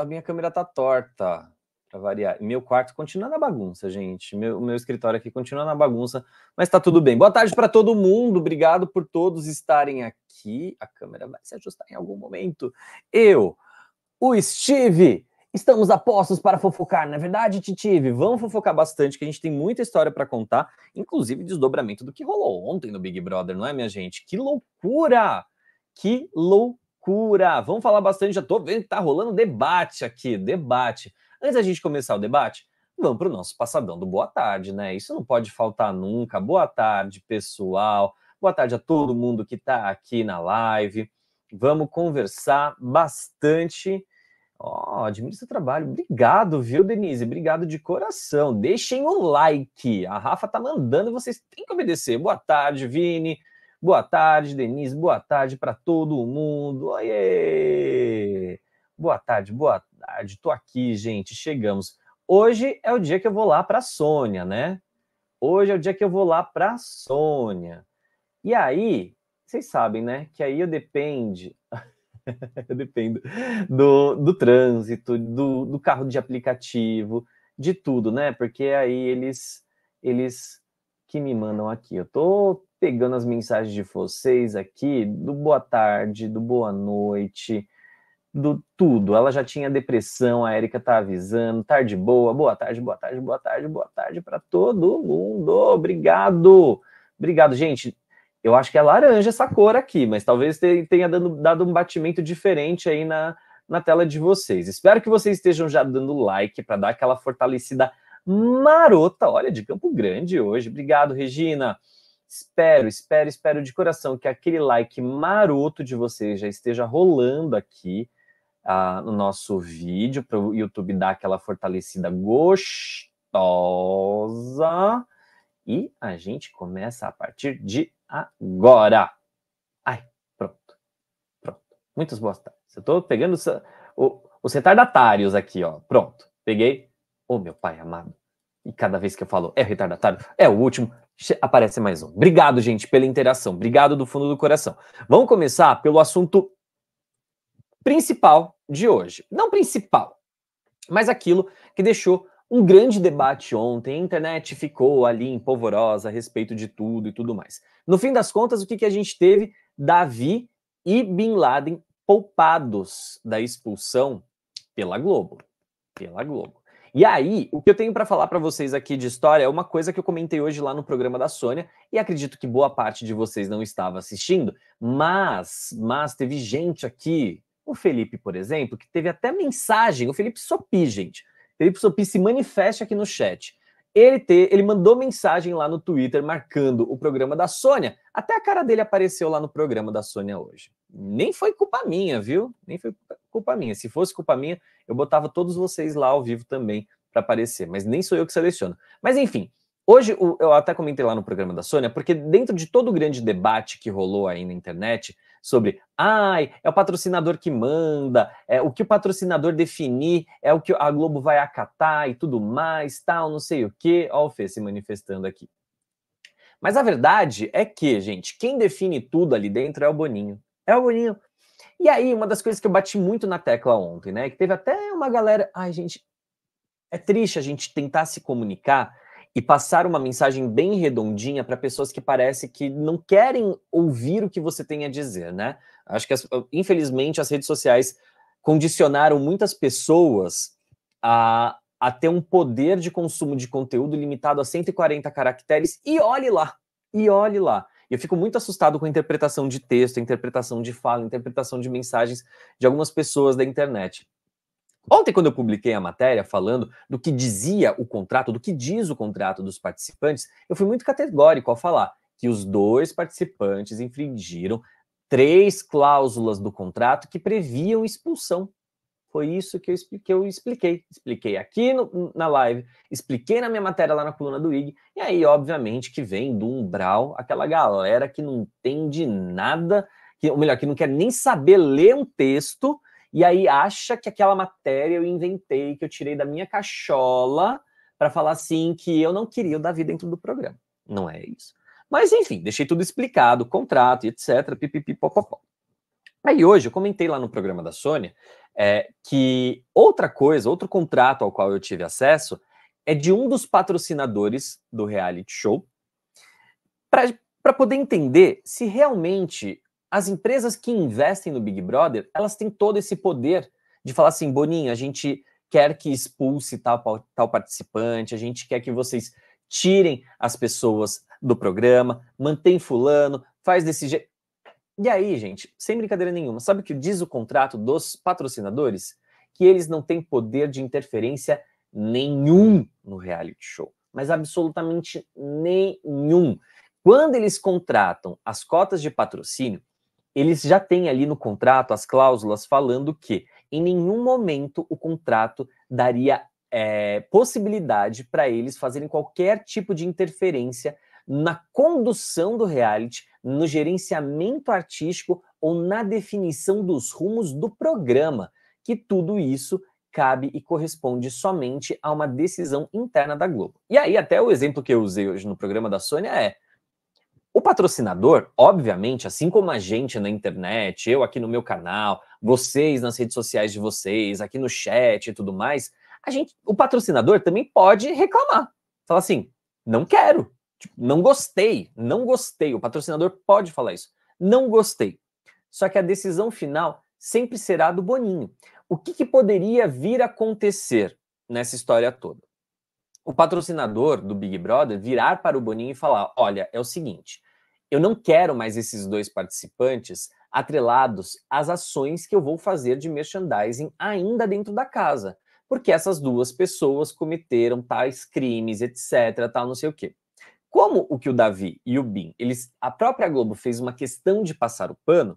a minha câmera tá torta, para variar. meu quarto continua na bagunça, gente. Meu, meu escritório aqui continua na bagunça, mas tá tudo bem. Boa tarde para todo mundo. Obrigado por todos estarem aqui. A câmera vai se ajustar em algum momento. Eu, o Steve, estamos a postos para fofocar. Na é verdade, Titive, vamos fofocar bastante, que a gente tem muita história para contar, inclusive desdobramento do que rolou ontem no Big Brother, não é, minha gente? Que loucura! Que loucura! loucura. Vamos falar bastante, já tô vendo que tá rolando debate aqui, debate. Antes da gente começar o debate, vamos para o nosso passadão do boa tarde, né? Isso não pode faltar nunca. Boa tarde, pessoal. Boa tarde a todo mundo que está aqui na live. Vamos conversar bastante. Ó, oh, admiro seu trabalho. Obrigado, viu, Denise? Obrigado de coração. Deixem o um like. A Rafa tá mandando, vocês têm que obedecer. Boa tarde, Vini. Boa tarde, Denise. Boa tarde para todo mundo. Oiê! Boa tarde, boa tarde. Tô aqui, gente. Chegamos. Hoje é o dia que eu vou lá para Sônia, né? Hoje é o dia que eu vou lá para Sônia. E aí, vocês sabem, né? Que aí eu depende, eu dependo do, do trânsito, do, do carro de aplicativo, de tudo, né? Porque aí eles eles que me mandam aqui. Eu tô pegando as mensagens de vocês aqui, do boa tarde, do boa noite, do tudo. Ela já tinha depressão, a Erika tá avisando. Tarde boa, boa tarde, boa tarde, boa tarde, boa tarde para todo mundo. Obrigado. Obrigado, gente. Eu acho que é laranja essa cor aqui, mas talvez tenha dando, dado um batimento diferente aí na, na tela de vocês. Espero que vocês estejam já dando like para dar aquela fortalecida marota. Olha, de Campo Grande hoje. Obrigado, Regina. Espero, espero, espero de coração que aquele like maroto de vocês já esteja rolando aqui uh, no nosso vídeo, para o YouTube dar aquela fortalecida gostosa. E a gente começa a partir de agora. Ai, pronto. Pronto. Muitas boas tardes. Eu estou pegando o, os retardatários aqui, ó. Pronto. Peguei. Ô, oh, meu pai amado. E cada vez que eu falo é retardatário, é o último, aparece mais um. Obrigado, gente, pela interação. Obrigado do fundo do coração. Vamos começar pelo assunto principal de hoje. Não principal, mas aquilo que deixou um grande debate ontem. A internet ficou ali polvorosa a respeito de tudo e tudo mais. No fim das contas, o que, que a gente teve? Davi e Bin Laden poupados da expulsão pela Globo. Pela Globo. E aí, o que eu tenho para falar para vocês aqui de história é uma coisa que eu comentei hoje lá no programa da Sônia, e acredito que boa parte de vocês não estava assistindo, mas, mas teve gente aqui, o Felipe, por exemplo, que teve até mensagem, o Felipe Sopi, gente. Felipe Sopi se manifesta aqui no chat. Ele, te, ele mandou mensagem lá no Twitter marcando o programa da Sônia. Até a cara dele apareceu lá no programa da Sônia hoje. Nem foi culpa minha, viu? Nem foi culpa minha. Se fosse culpa minha, eu botava todos vocês lá ao vivo também para aparecer, mas nem sou eu que seleciono. Mas enfim, hoje eu até comentei lá no programa da Sônia, porque dentro de todo o grande debate que rolou aí na internet sobre, ai, é o patrocinador que manda, é o que o patrocinador definir, é o que a Globo vai acatar e tudo mais, tal, não sei o quê. Ó, o Fê se manifestando aqui. Mas a verdade é que, gente, quem define tudo ali dentro é o Boninho. É o Boninho. E aí, uma das coisas que eu bati muito na tecla ontem, né? Que teve até uma galera. Ai, gente, é triste a gente tentar se comunicar e passar uma mensagem bem redondinha para pessoas que parece que não querem ouvir o que você tem a dizer, né? Acho que, infelizmente, as redes sociais condicionaram muitas pessoas a, a ter um poder de consumo de conteúdo limitado a 140 caracteres, e olhe lá, e olhe lá. E eu fico muito assustado com a interpretação de texto, a interpretação de fala, a interpretação de mensagens de algumas pessoas da internet. Ontem, quando eu publiquei a matéria falando do que dizia o contrato, do que diz o contrato dos participantes, eu fui muito categórico ao falar que os dois participantes infringiram três cláusulas do contrato que previam expulsão. Foi isso que eu, eu expliquei. Expliquei aqui no, na live, expliquei na minha matéria lá na coluna do IG. E aí, obviamente, que vem do umbral aquela galera que não entende nada, que, ou melhor, que não quer nem saber ler um texto, e aí acha que aquela matéria eu inventei, que eu tirei da minha cachola para falar assim que eu não queria o Davi dentro do programa. Não é isso. Mas enfim, deixei tudo explicado, contrato, etc, pipipipopopó. Aí hoje, eu comentei lá no programa da Sônia é, que outra coisa, outro contrato ao qual eu tive acesso é de um dos patrocinadores do reality show para poder entender se realmente as empresas que investem no Big Brother, elas têm todo esse poder de falar assim, Boninho, a gente quer que expulse tal, tal participante, a gente quer que vocês tirem as pessoas do programa, mantém fulano, faz desse jeito. E aí, gente, sem brincadeira nenhuma, sabe o que diz o contrato dos patrocinadores? Que eles não têm poder de interferência nenhum no reality show, mas absolutamente nenhum. Quando eles contratam as cotas de patrocínio, eles já têm ali no contrato as cláusulas falando que em nenhum momento o contrato daria é, possibilidade para eles fazerem qualquer tipo de interferência na condução do reality no gerenciamento artístico ou na definição dos rumos do programa, que tudo isso cabe e corresponde somente a uma decisão interna da Globo. E aí, até o exemplo que eu usei hoje no programa da Sônia é: o patrocinador, obviamente, assim como a gente na internet, eu aqui no meu canal, vocês nas redes sociais de vocês, aqui no chat e tudo mais, a gente, o patrocinador também pode reclamar. Fala assim: não quero, Tipo, não gostei, não gostei. O patrocinador pode falar isso. Não gostei. Só que a decisão final sempre será do Boninho. O que, que poderia vir a acontecer nessa história toda? O patrocinador do Big Brother virar para o Boninho e falar: olha, é o seguinte, eu não quero mais esses dois participantes atrelados às ações que eu vou fazer de merchandising ainda dentro da casa, porque essas duas pessoas cometeram tais crimes, etc., tal, não sei o quê. Como o que o Davi e o Bin, eles, a própria Globo fez uma questão de passar o pano,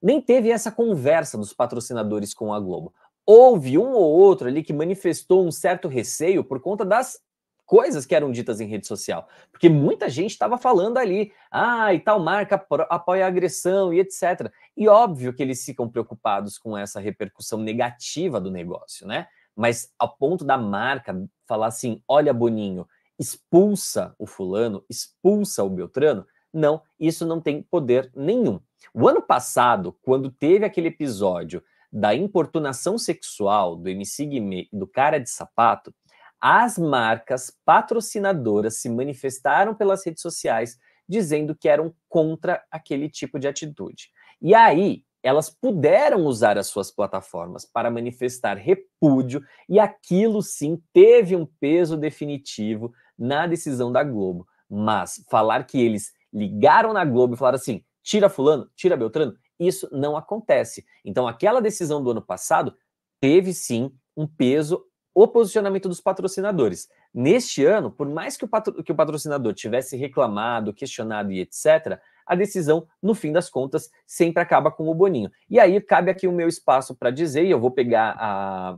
nem teve essa conversa dos patrocinadores com a Globo. Houve um ou outro ali que manifestou um certo receio por conta das coisas que eram ditas em rede social, porque muita gente estava falando ali, ah, e tal marca apoia a agressão e etc. E óbvio que eles ficam preocupados com essa repercussão negativa do negócio, né? Mas ao ponto da marca falar assim, olha Boninho, expulsa o fulano, expulsa o Beltrano. Não, isso não tem poder nenhum. O ano passado, quando teve aquele episódio da importunação sexual do MC Guimê e do cara de sapato, as marcas patrocinadoras se manifestaram pelas redes sociais dizendo que eram contra aquele tipo de atitude. E aí, elas puderam usar as suas plataformas para manifestar repúdio, e aquilo sim teve um peso definitivo na decisão da Globo. Mas falar que eles ligaram na Globo e falaram assim: tira Fulano, tira Beltrano, isso não acontece. Então, aquela decisão do ano passado teve sim um peso o posicionamento dos patrocinadores. Neste ano, por mais que o, patro, que o patrocinador tivesse reclamado, questionado e etc., a decisão, no fim das contas, sempre acaba com o Boninho. E aí cabe aqui o meu espaço para dizer, e eu vou pegar a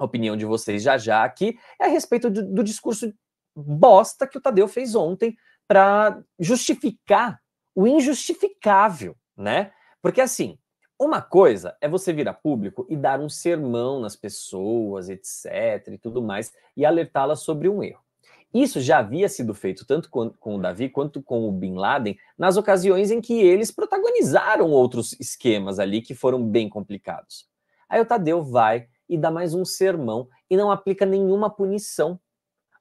opinião de vocês já já aqui, é a respeito do, do discurso bosta que o Tadeu fez ontem para justificar o injustificável, né? Porque assim, uma coisa é você virar público e dar um sermão nas pessoas, etc, e tudo mais, e alertá-las sobre um erro. Isso já havia sido feito tanto com, com, o Davi quanto com o Bin Laden nas ocasiões em que eles protagonizaram outros esquemas ali que foram bem complicados. Aí o Tadeu vai e dá mais um sermão e não aplica nenhuma punição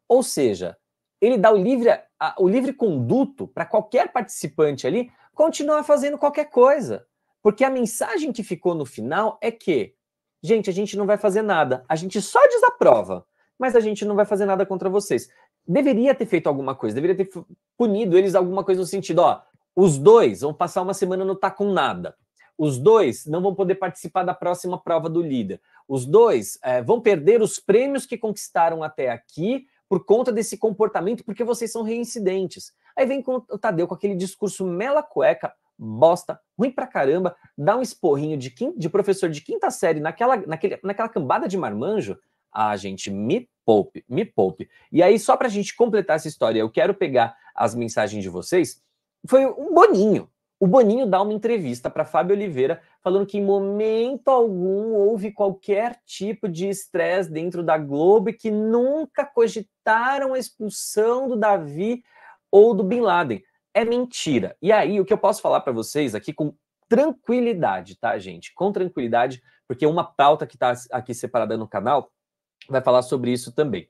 ou seja, ele dá o livre, a, o livre conduto para qualquer participante ali continuar fazendo qualquer coisa. Porque a mensagem que ficou no final é que, gente, a gente não vai fazer nada, a gente só desaprova, mas a gente não vai fazer nada contra vocês. Deveria ter feito alguma coisa, deveria ter punido eles alguma coisa no sentido, ó, os dois vão passar uma semana no tá com nada. Os dois não vão poder participar da próxima prova do líder. Os dois é, vão perder os prêmios que conquistaram até aqui, por conta desse comportamento, porque vocês são reincidentes. Aí vem com o Tadeu com aquele discurso mela cueca, bosta, ruim pra caramba, dá um esporrinho de, quim, de professor de quinta série naquela, naquele, naquela cambada de marmanjo. Ah, gente, me poupe, me poupe. E aí, só pra gente completar essa história, eu quero pegar as mensagens de vocês. Foi um boninho, o Boninho dá uma entrevista para Fábio Oliveira falando que em momento algum houve qualquer tipo de estresse dentro da Globo e que nunca cogitaram a expulsão do Davi ou do Bin Laden. É mentira. E aí, o que eu posso falar para vocês aqui com tranquilidade, tá, gente? Com tranquilidade, porque uma pauta que está aqui separada no canal vai falar sobre isso também.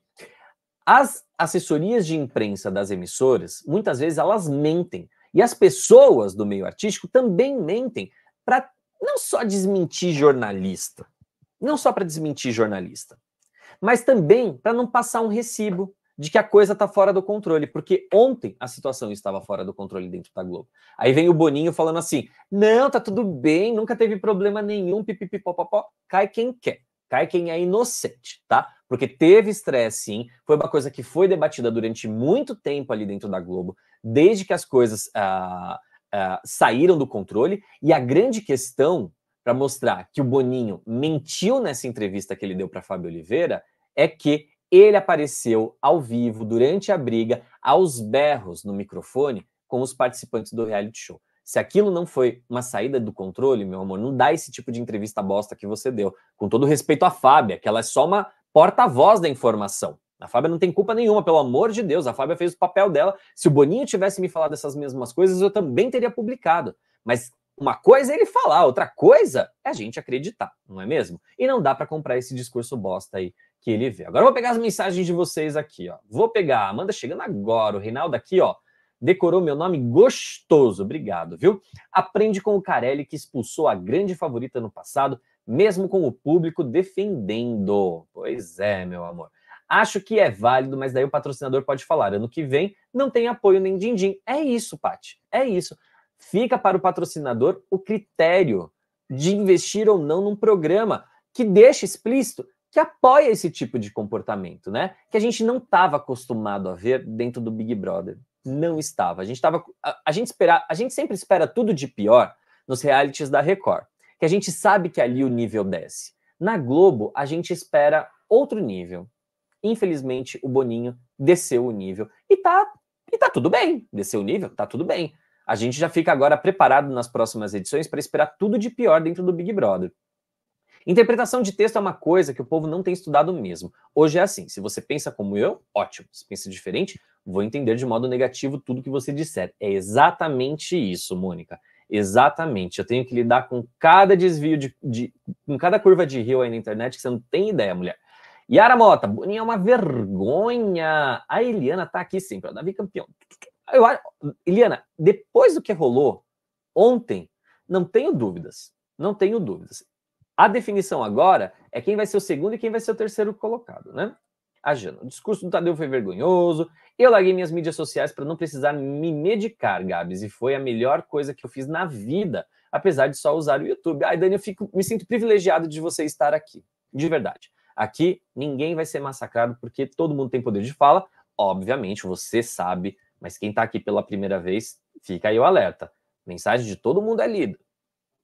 As assessorias de imprensa das emissoras, muitas vezes elas mentem e as pessoas do meio artístico também mentem para não só desmentir jornalista, não só para desmentir jornalista, mas também para não passar um recibo de que a coisa está fora do controle, porque ontem a situação estava fora do controle dentro da Globo. Aí vem o Boninho falando assim: não, tá tudo bem, nunca teve problema nenhum, pipipipopopó, cai quem quer cai quem é inocente, tá? Porque teve estresse, sim. Foi uma coisa que foi debatida durante muito tempo ali dentro da Globo, desde que as coisas uh, uh, saíram do controle. E a grande questão para mostrar que o Boninho mentiu nessa entrevista que ele deu para Fábio Oliveira é que ele apareceu ao vivo durante a briga aos berros no microfone com os participantes do reality show. Se aquilo não foi uma saída do controle, meu amor, não dá esse tipo de entrevista bosta que você deu. Com todo respeito à Fábia, que ela é só uma porta-voz da informação. A Fábia não tem culpa nenhuma, pelo amor de Deus. A Fábia fez o papel dela. Se o Boninho tivesse me falado essas mesmas coisas, eu também teria publicado. Mas uma coisa é ele falar, outra coisa é a gente acreditar, não é mesmo? E não dá para comprar esse discurso bosta aí que ele vê. Agora eu vou pegar as mensagens de vocês aqui, ó. Vou pegar Amanda chegando agora, o Reinaldo aqui, ó. Decorou meu nome gostoso, obrigado, viu? Aprende com o Carelli que expulsou a grande favorita no passado, mesmo com o público defendendo. Pois é, meu amor. Acho que é válido, mas daí o patrocinador pode falar: ano que vem não tem apoio nem din-din. É isso, Pati, é isso. Fica para o patrocinador o critério de investir ou não num programa que deixa explícito que apoia esse tipo de comportamento, né? Que a gente não estava acostumado a ver dentro do Big Brother não estava. A gente estava. A, a, gente esperar a gente sempre espera tudo de pior nos realities da Record, que a gente sabe que ali o nível desce. Na Globo, a gente espera outro nível. Infelizmente, o Boninho desceu o nível e tá, e tá tudo bem. Desceu o nível, tá tudo bem. A gente já fica agora preparado nas próximas edições para esperar tudo de pior dentro do Big Brother. Interpretação de texto é uma coisa que o povo não tem estudado mesmo. Hoje é assim: se você pensa como eu, ótimo. Se pensa diferente, vou entender de modo negativo tudo que você disser. É exatamente isso, Mônica. Exatamente. Eu tenho que lidar com cada desvio de, de com cada curva de rio aí na internet que você não tem ideia, mulher. Yara Mota, Boninho é uma vergonha. A Eliana tá aqui sim, para Davi campeão. Eu, Eliana, depois do que rolou ontem, não tenho dúvidas. Não tenho dúvidas. A definição agora é quem vai ser o segundo e quem vai ser o terceiro colocado, né? A ah, Jana, o discurso do Tadeu foi vergonhoso. Eu larguei minhas mídias sociais para não precisar me medicar, Gabs, e foi a melhor coisa que eu fiz na vida, apesar de só usar o YouTube. Ai, Dani, eu fico, me sinto privilegiado de você estar aqui, de verdade. Aqui ninguém vai ser massacrado porque todo mundo tem poder de fala, obviamente, você sabe, mas quem está aqui pela primeira vez, fica aí o alerta. Mensagem de todo mundo é lida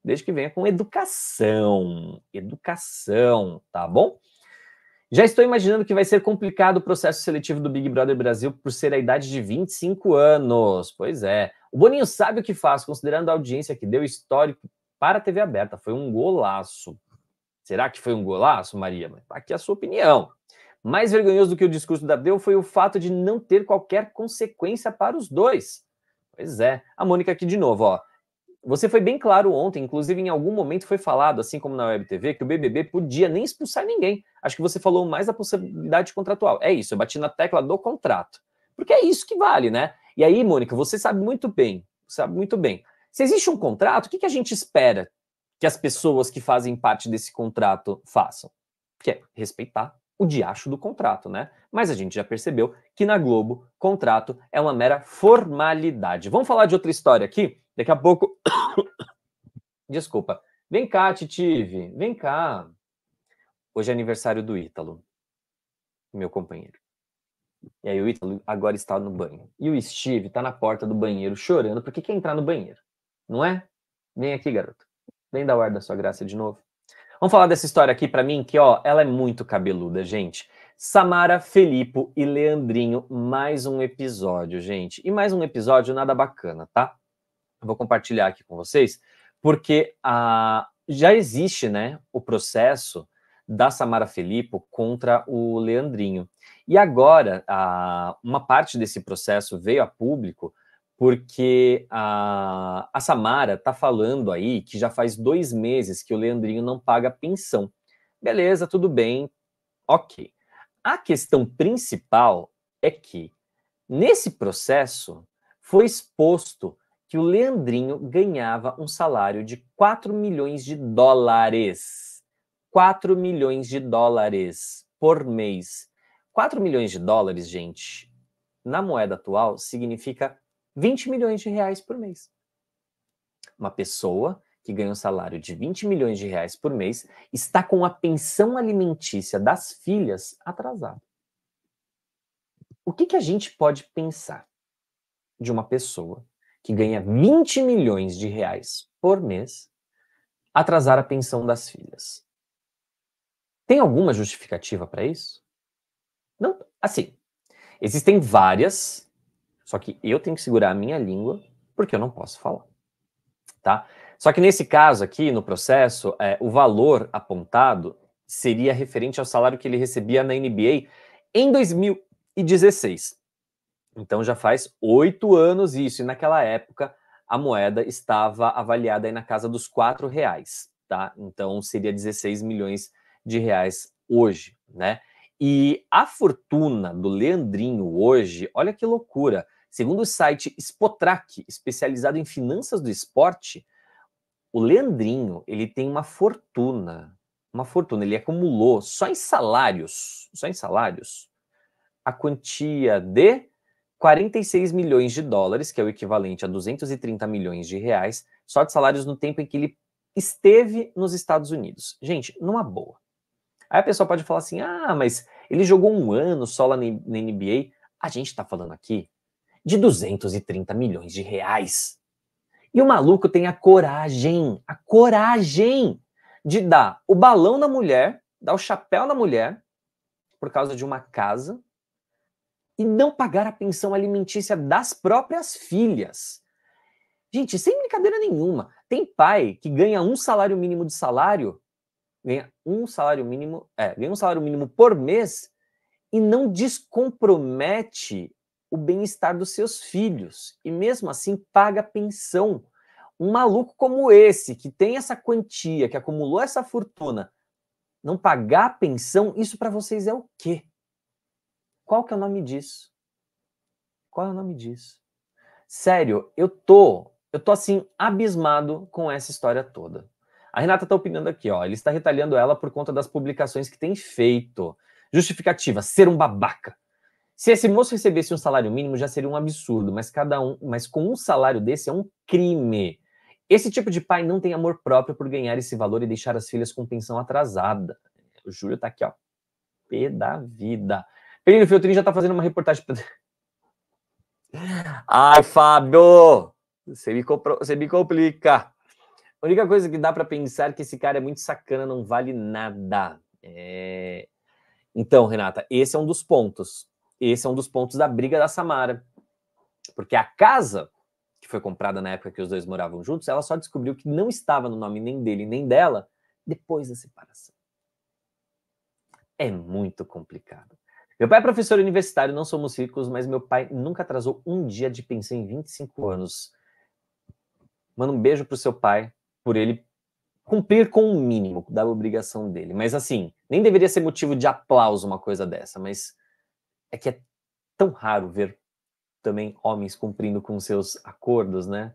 desde que venha com educação. Educação, tá bom? Já estou imaginando que vai ser complicado o processo seletivo do Big Brother Brasil por ser a idade de 25 anos. Pois é. O Boninho sabe o que faz, considerando a audiência que deu histórico para a TV aberta. Foi um golaço. Será que foi um golaço, Maria? Aqui é a sua opinião. Mais vergonhoso do que o discurso da Deu foi o fato de não ter qualquer consequência para os dois. Pois é. A Mônica aqui de novo, ó. Você foi bem claro ontem, inclusive em algum momento foi falado, assim como na Web TV, que o BBB podia nem expulsar ninguém. Acho que você falou mais da possibilidade contratual. É isso, eu bati na tecla do contrato. Porque é isso que vale, né? E aí, Mônica, você sabe muito bem, sabe muito bem. Se existe um contrato, o que, que a gente espera que as pessoas que fazem parte desse contrato façam? Que é respeitar o diacho do contrato, né? Mas a gente já percebeu que na Globo, contrato é uma mera formalidade. Vamos falar de outra história aqui? Daqui a pouco. Desculpa. Vem cá, Titive. Vem cá. Hoje é aniversário do Ítalo, meu companheiro. E aí o Ítalo agora está no banho. E o Steve está na porta do banheiro chorando porque quer entrar no banheiro. Não é? Vem aqui, garoto. Vem dar o ar da sua graça de novo. Vamos falar dessa história aqui para mim, que ó, ela é muito cabeluda, gente. Samara, Felipe e Leandrinho, mais um episódio, gente. E mais um episódio nada bacana, tá? vou compartilhar aqui com vocês, porque a, já existe né, o processo da Samara Felipe contra o Leandrinho. E agora, a, uma parte desse processo veio a público porque a, a Samara está falando aí que já faz dois meses que o Leandrinho não paga pensão. Beleza, tudo bem, ok. A questão principal é que, nesse processo, foi exposto que o Leandrinho ganhava um salário de 4 milhões de dólares. 4 milhões de dólares por mês. 4 milhões de dólares, gente, na moeda atual significa 20 milhões de reais por mês. Uma pessoa que ganha um salário de 20 milhões de reais por mês está com a pensão alimentícia das filhas atrasada. O que, que a gente pode pensar de uma pessoa que ganha 20 milhões de reais por mês, atrasar a pensão das filhas. Tem alguma justificativa para isso? Não, assim, existem várias, só que eu tenho que segurar a minha língua porque eu não posso falar, tá? Só que nesse caso aqui, no processo, é, o valor apontado seria referente ao salário que ele recebia na NBA em 2016. Então já faz oito anos isso, e naquela época a moeda estava avaliada aí na casa dos quatro reais, tá? Então seria 16 milhões de reais hoje, né? E a fortuna do Leandrinho hoje, olha que loucura. Segundo o site Spotrac, especializado em finanças do esporte, o Leandrinho, ele tem uma fortuna, uma fortuna, ele acumulou só em salários, só em salários, a quantia de 46 milhões de dólares, que é o equivalente a 230 milhões de reais, só de salários no tempo em que ele esteve nos Estados Unidos. Gente, numa boa. Aí a pessoa pode falar assim: ah, mas ele jogou um ano só lá na NBA. A gente está falando aqui de 230 milhões de reais. E o maluco tem a coragem, a coragem de dar o balão na mulher, dar o chapéu na mulher, por causa de uma casa e não pagar a pensão alimentícia das próprias filhas. Gente, sem brincadeira nenhuma. Tem pai que ganha um salário mínimo de salário, ganha um salário mínimo, é, ganha um salário mínimo por mês e não descompromete o bem-estar dos seus filhos e mesmo assim paga pensão. Um maluco como esse, que tem essa quantia, que acumulou essa fortuna, não pagar pensão, isso para vocês é o quê? Qual que é o nome disso? Qual é o nome disso? Sério, eu tô, eu tô assim abismado com essa história toda. A Renata tá opinando aqui, ó, ele está retalhando ela por conta das publicações que tem feito. Justificativa, ser um babaca. Se esse moço recebesse um salário mínimo já seria um absurdo, mas cada um, mas com um salário desse é um crime. Esse tipo de pai não tem amor próprio por ganhar esse valor e deixar as filhas com pensão atrasada. O Júlio tá aqui, ó, P da vida. Perino Feltrin já está fazendo uma reportagem. Ai, Fábio! Você me, você me complica. A única coisa que dá para pensar é que esse cara é muito sacana, não vale nada. É... Então, Renata, esse é um dos pontos. Esse é um dos pontos da briga da Samara. Porque a casa que foi comprada na época que os dois moravam juntos, ela só descobriu que não estava no nome nem dele nem dela depois da separação. É muito complicado. Meu pai é professor universitário, não somos ricos, mas meu pai nunca atrasou um dia de pensão em 25 anos. Manda um beijo pro seu pai, por ele cumprir com o mínimo da obrigação dele. Mas assim, nem deveria ser motivo de aplauso uma coisa dessa, mas é que é tão raro ver também homens cumprindo com seus acordos, né?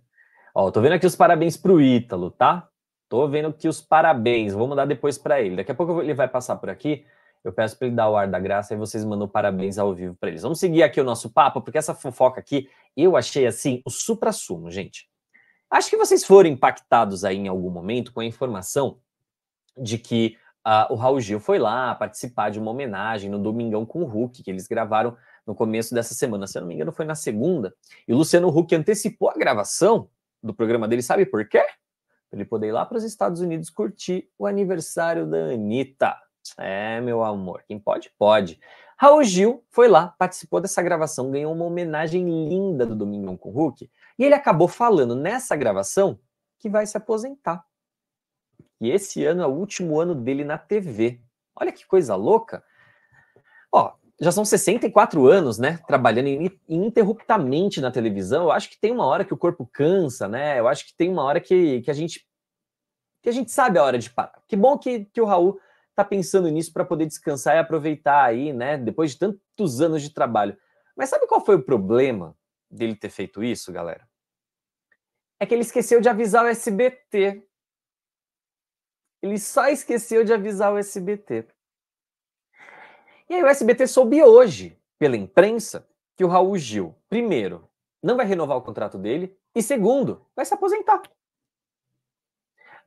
Ó, tô vendo aqui os parabéns pro Ítalo, tá? Tô vendo aqui os parabéns, vou mandar depois para ele. Daqui a pouco ele vai passar por aqui. Eu peço para ele dar o ar da graça e vocês mandam parabéns ao vivo para eles. Vamos seguir aqui o nosso papo, porque essa fofoca aqui eu achei assim o supra-sumo, gente. Acho que vocês foram impactados aí em algum momento com a informação de que uh, o Raul Gil foi lá participar de uma homenagem no Domingão com o Hulk, que eles gravaram no começo dessa semana. Se eu não me engano, foi na segunda. E o Luciano Huck antecipou a gravação do programa dele, sabe por quê? Para ele poder ir lá para os Estados Unidos curtir o aniversário da Anitta. É, meu amor, quem pode, pode. Raul Gil foi lá, participou dessa gravação, ganhou uma homenagem linda do Domingão com o Hulk, e ele acabou falando nessa gravação que vai se aposentar. E esse ano é o último ano dele na TV. Olha que coisa louca. Ó, já são 64 anos, né, trabalhando ininterruptamente na televisão. Eu acho que tem uma hora que o corpo cansa, né? Eu acho que tem uma hora que, que a gente que a gente sabe a hora de parar. Que bom que, que o Raul está pensando nisso para poder descansar e aproveitar aí, né? Depois de tantos anos de trabalho. Mas sabe qual foi o problema dele ter feito isso, galera? É que ele esqueceu de avisar o SBT. Ele só esqueceu de avisar o SBT. E aí o SBT soube hoje, pela imprensa, que o Raul Gil, primeiro, não vai renovar o contrato dele e segundo, vai se aposentar.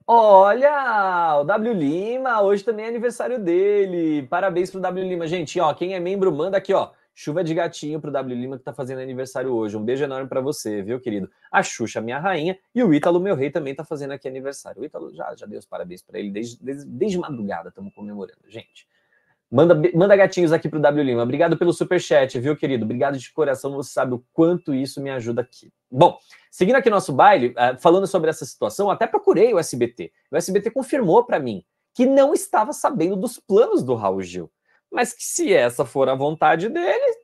Olha, o W Lima, hoje também é aniversário dele. Parabéns pro W Lima, gente. Ó, quem é membro manda aqui, ó. Chuva de gatinho pro W Lima que tá fazendo aniversário hoje. Um beijo enorme para você, viu, querido? A Xuxa, minha rainha, e o Ítalo, meu rei, também tá fazendo aqui aniversário. O Ítalo já, já deu os parabéns para ele desde, desde, desde madrugada, estamos comemorando, gente. Manda, manda gatinhos aqui pro W Lima. Obrigado pelo super chat, viu, querido? Obrigado de coração, você sabe o quanto isso me ajuda aqui. Bom, seguindo aqui nosso baile, eh, falando sobre essa situação, até procurei o SBT. O SBT confirmou para mim que não estava sabendo dos planos do Raul Gil, mas que se essa for a vontade dele,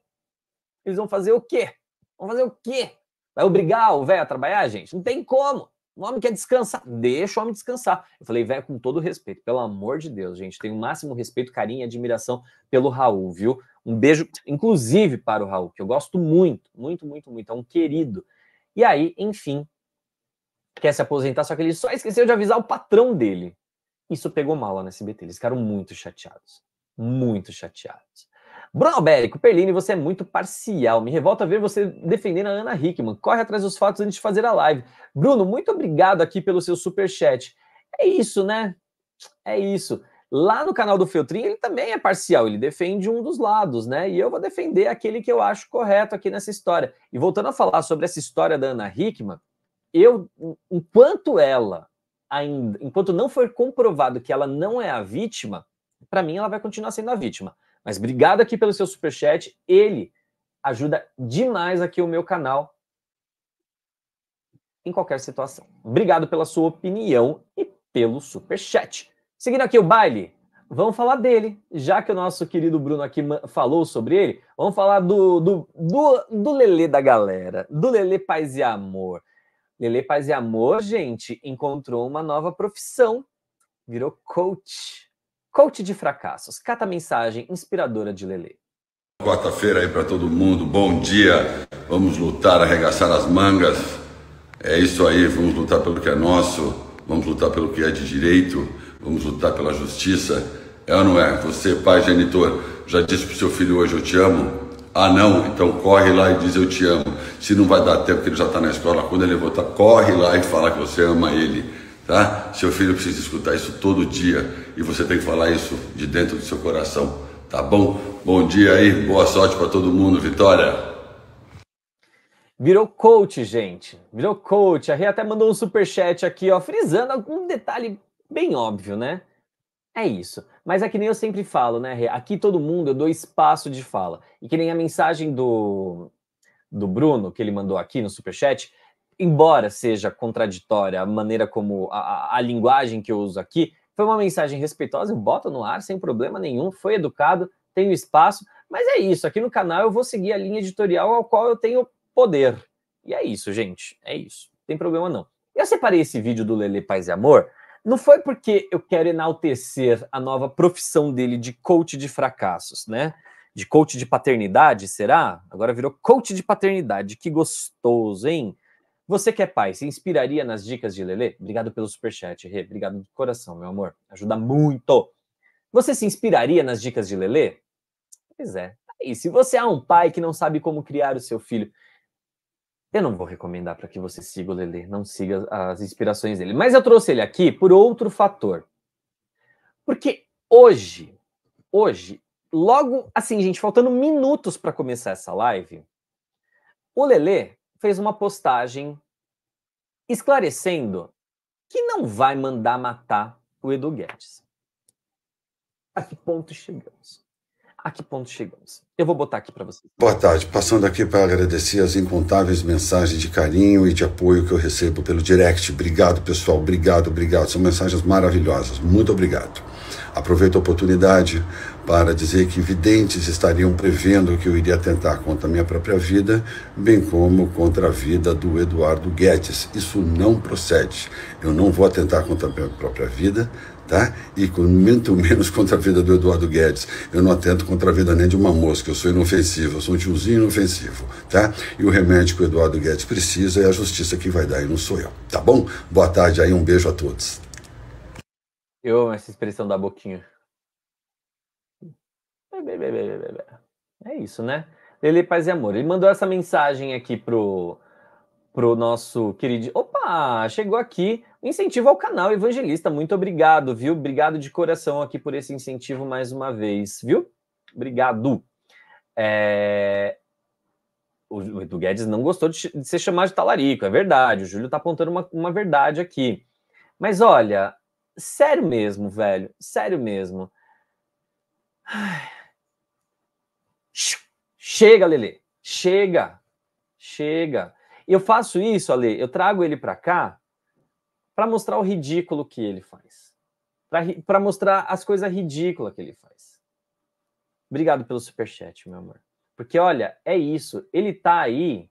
eles vão fazer o quê? Vão fazer o quê? Vai obrigar o velho a trabalhar, gente? Não tem como. O homem quer descansar, deixa o homem descansar. Eu falei, velho, com todo respeito, pelo amor de Deus, gente, tenho o máximo respeito, carinho e admiração pelo Raul, viu? Um beijo, inclusive, para o Raul, que eu gosto muito, muito, muito, muito, é um querido. E aí, enfim, quer se aposentar, só que ele só esqueceu de avisar o patrão dele. Isso pegou mal lá no SBT, eles ficaram muito chateados, muito chateados. Bruno Albérico, Perline, você é muito parcial. Me revolta ver você defendendo a Ana Hickman. Corre atrás dos fatos antes de fazer a live. Bruno, muito obrigado aqui pelo seu super chat. É isso, né? É isso. Lá no canal do Feltrin, ele também é parcial, ele defende um dos lados, né? E eu vou defender aquele que eu acho correto aqui nessa história. E voltando a falar sobre essa história da Ana Hickman, eu, enquanto ela ainda, enquanto não for comprovado que ela não é a vítima, para mim ela vai continuar sendo a vítima. Mas obrigado aqui pelo seu super chat, ele ajuda demais aqui o meu canal em qualquer situação. Obrigado pela sua opinião e pelo super chat. Seguindo aqui o baile, vamos falar dele. Já que o nosso querido Bruno aqui falou sobre ele, vamos falar do, do, do, do Lelê da galera, do Lelê Paz e Amor. Lelê Paz e Amor, gente, encontrou uma nova profissão, virou coach. Coach de Fracassos, cata mensagem inspiradora de Lele. Quarta-feira aí para todo mundo, bom dia. Vamos lutar, arregaçar as mangas. É isso aí, vamos lutar pelo que é nosso, vamos lutar pelo que é de direito, vamos lutar pela justiça. É ou não é? Você, pai genitor, já disse pro seu filho hoje eu te amo? Ah, não, então corre lá e diz eu te amo. Se não vai dar tempo que ele já está na escola, quando ele voltar, corre lá e fala que você ama ele tá? Seu filho precisa escutar isso todo dia e você tem que falar isso de dentro do seu coração, tá bom? Bom dia aí, boa sorte para todo mundo, Vitória. Virou coach, gente. Virou coach. A Rê até mandou um super chat aqui, ó, frisando algum detalhe bem óbvio, né? É isso. Mas é que nem eu sempre falo, né, Rê? Aqui todo mundo eu dou espaço de fala. E que nem a mensagem do do Bruno que ele mandou aqui no super chat, embora seja contraditória a maneira como a, a, linguagem que eu uso aqui, foi uma mensagem respeitosa, eu boto no ar sem problema nenhum, foi educado, tenho espaço, mas é isso, aqui no canal eu vou seguir a linha editorial ao qual eu tenho poder. E é isso, gente, é isso, não tem problema não. Eu separei esse vídeo do Lele Paz e Amor, não foi porque eu quero enaltecer a nova profissão dele de coach de fracassos, né? De coach de paternidade, será? Agora virou coach de paternidade, que gostoso, hein? Você que é pai, se inspiraria nas dicas de Lele? Obrigado pelo superchat, Rê. Obrigado de coração, meu amor. Ajuda muito. Você se inspiraria nas dicas de Lele? Pois é. E tá se você é um pai que não sabe como criar o seu filho, eu não vou recomendar para que você siga o Lele, não siga as inspirações dele. Mas eu trouxe ele aqui por outro fator. Porque hoje, hoje, logo assim, gente, faltando minutos para começar essa live, o Lele fez uma postagem esclarecendo que não vai mandar matar o Edu Guedes. A que ponto chegamos? a que ponto chegamos? Eu vou botar aqui para você. Boa tarde. Passando aqui para agradecer as incontáveis mensagens de carinho e de apoio que eu recebo pelo direct. Obrigado, pessoal. Obrigado, obrigado. São mensagens maravilhosas. Muito obrigado. Aproveito a oportunidade para dizer que videntes estariam prevendo que eu iria tentar contra a minha própria vida, bem como contra a vida do Eduardo Guedes. Isso não procede. Eu não vou atentar contra a minha própria vida, tá? E muito menos contra a vida do Eduardo Guedes. Eu não atento contra a vida nem de uma mosca, eu sou inofensivo, eu sou um tiozinho inofensivo, tá? E o remédio que o Eduardo Guedes precisa é a justiça que vai dar e não sou eu, tá bom? Boa tarde aí, um beijo a todos. Eu amo essa expressão da boquinha. É isso, né? Ele Paz e Amor. Ele mandou essa mensagem aqui pro, pro nosso querido. Opa! Chegou aqui incentivo ao canal Evangelista. Muito obrigado, viu? Obrigado de coração aqui por esse incentivo mais uma vez, viu? Obrigado. É... O Edu Guedes não gostou de, ser chamado de talarico, é verdade. O Júlio está apontando uma, uma verdade aqui. Mas olha, sério mesmo, velho, sério mesmo. Chega, Lele, chega, chega. Eu faço isso, Ale, eu trago ele para cá para mostrar o ridículo que ele faz, para mostrar as coisas ridículas que ele faz. Obrigado pelo superchat, meu amor. Porque, olha, é isso. Ele tá aí,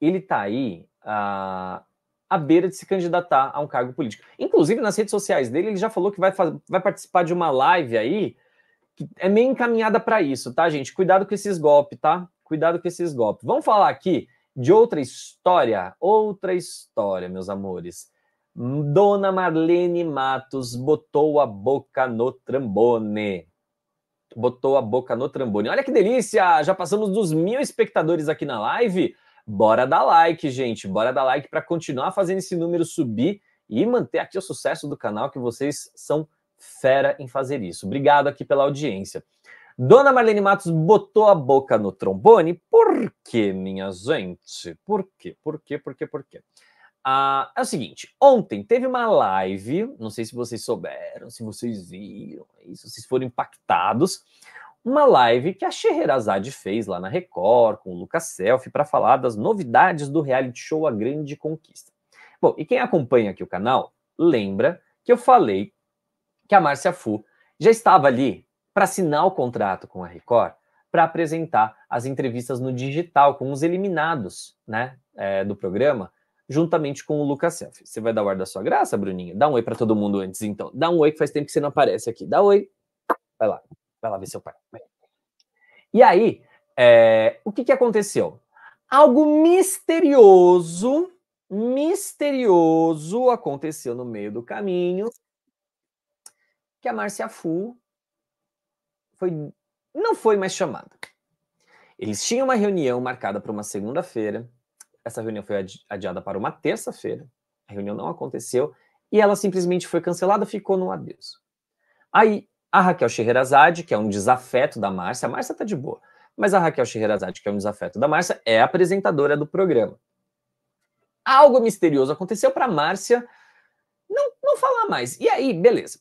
ele tá aí uh, à beira de se candidatar a um cargo político. Inclusive, nas redes sociais dele, ele já falou que vai, vai participar de uma live aí, que é meio encaminhada para isso, tá, gente? Cuidado com esses golpes, tá? Cuidado com esses golpes. Vamos falar aqui de outra história, outra história, meus amores. Dona Marlene Matos botou a boca no trambone. Botou a boca no trambone. Olha que delícia! Já passamos dos mil espectadores aqui na live. Bora dar like, gente. Bora dar like para continuar fazendo esse número subir e manter aqui o sucesso do canal, que vocês são fera em fazer isso. Obrigado aqui pela audiência. Dona Marlene Matos botou a boca no trombone. Por quê, minha gente? Por quê? Por quê? Por quê? Por quê? Por quê? Ah, é o seguinte, ontem teve uma live, não sei se vocês souberam, se vocês viram, se vocês foram impactados, uma live que a Scheherazade fez lá na Record com o Lucas Self para falar das novidades do reality show A Grande Conquista. Bom, e quem acompanha aqui o canal lembra que eu falei que a Márcia Fu já estava ali para assinar o contrato com a Record para apresentar as entrevistas no digital com os eliminados né, é, do programa juntamente com o Lucas Self. Você vai dar o ar da sua graça, Bruninha? Dá um oi para todo mundo antes, então. Dá um oi que faz tempo que você não aparece aqui. Dá oi. Vai lá. Vai lá ver seu pai. E aí, é, o que, que aconteceu? Algo misterioso, misterioso aconteceu no meio do caminho que a Márcia Fu foi, não foi mais chamada. Eles tinham uma reunião marcada para uma segunda-feira essa reunião foi adiada para uma terça-feira, a reunião não aconteceu, e ela simplesmente foi cancelada, ficou no adeus. Aí, a Raquel Scheherazade, que é um desafeto da Márcia, a Márcia tá de boa, mas a Raquel Scheherazade, que é um desafeto da Márcia, é apresentadora do programa. Algo misterioso aconteceu para Márcia não, não falar mais. E aí, beleza.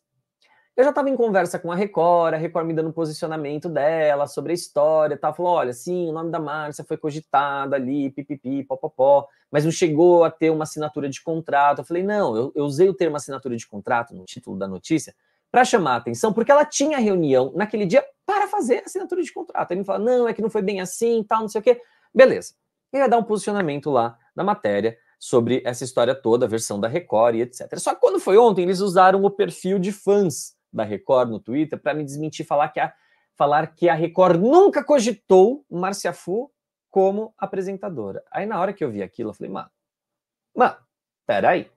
Eu já estava em conversa com a Record, a Record me dando um posicionamento dela sobre a história, tá? falou, olha, sim, o nome da Márcia foi cogitado ali, pipipi, popopó, mas não chegou a ter uma assinatura de contrato. Eu falei, não, eu, eu usei o termo assinatura de contrato no título da notícia para chamar a atenção, porque ela tinha reunião naquele dia para fazer a assinatura de contrato. Ele me falou, não, é que não foi bem assim, tal, não sei o quê. Beleza. E vai dar um posicionamento lá na matéria sobre essa história toda, a versão da Record e etc. Só que quando foi ontem, eles usaram o perfil de fãs da Record no Twitter para me desmentir falar que a falar que a Record nunca cogitou Márcia Fu como apresentadora. Aí na hora que eu vi aquilo, eu falei: "Mano, mano, peraí.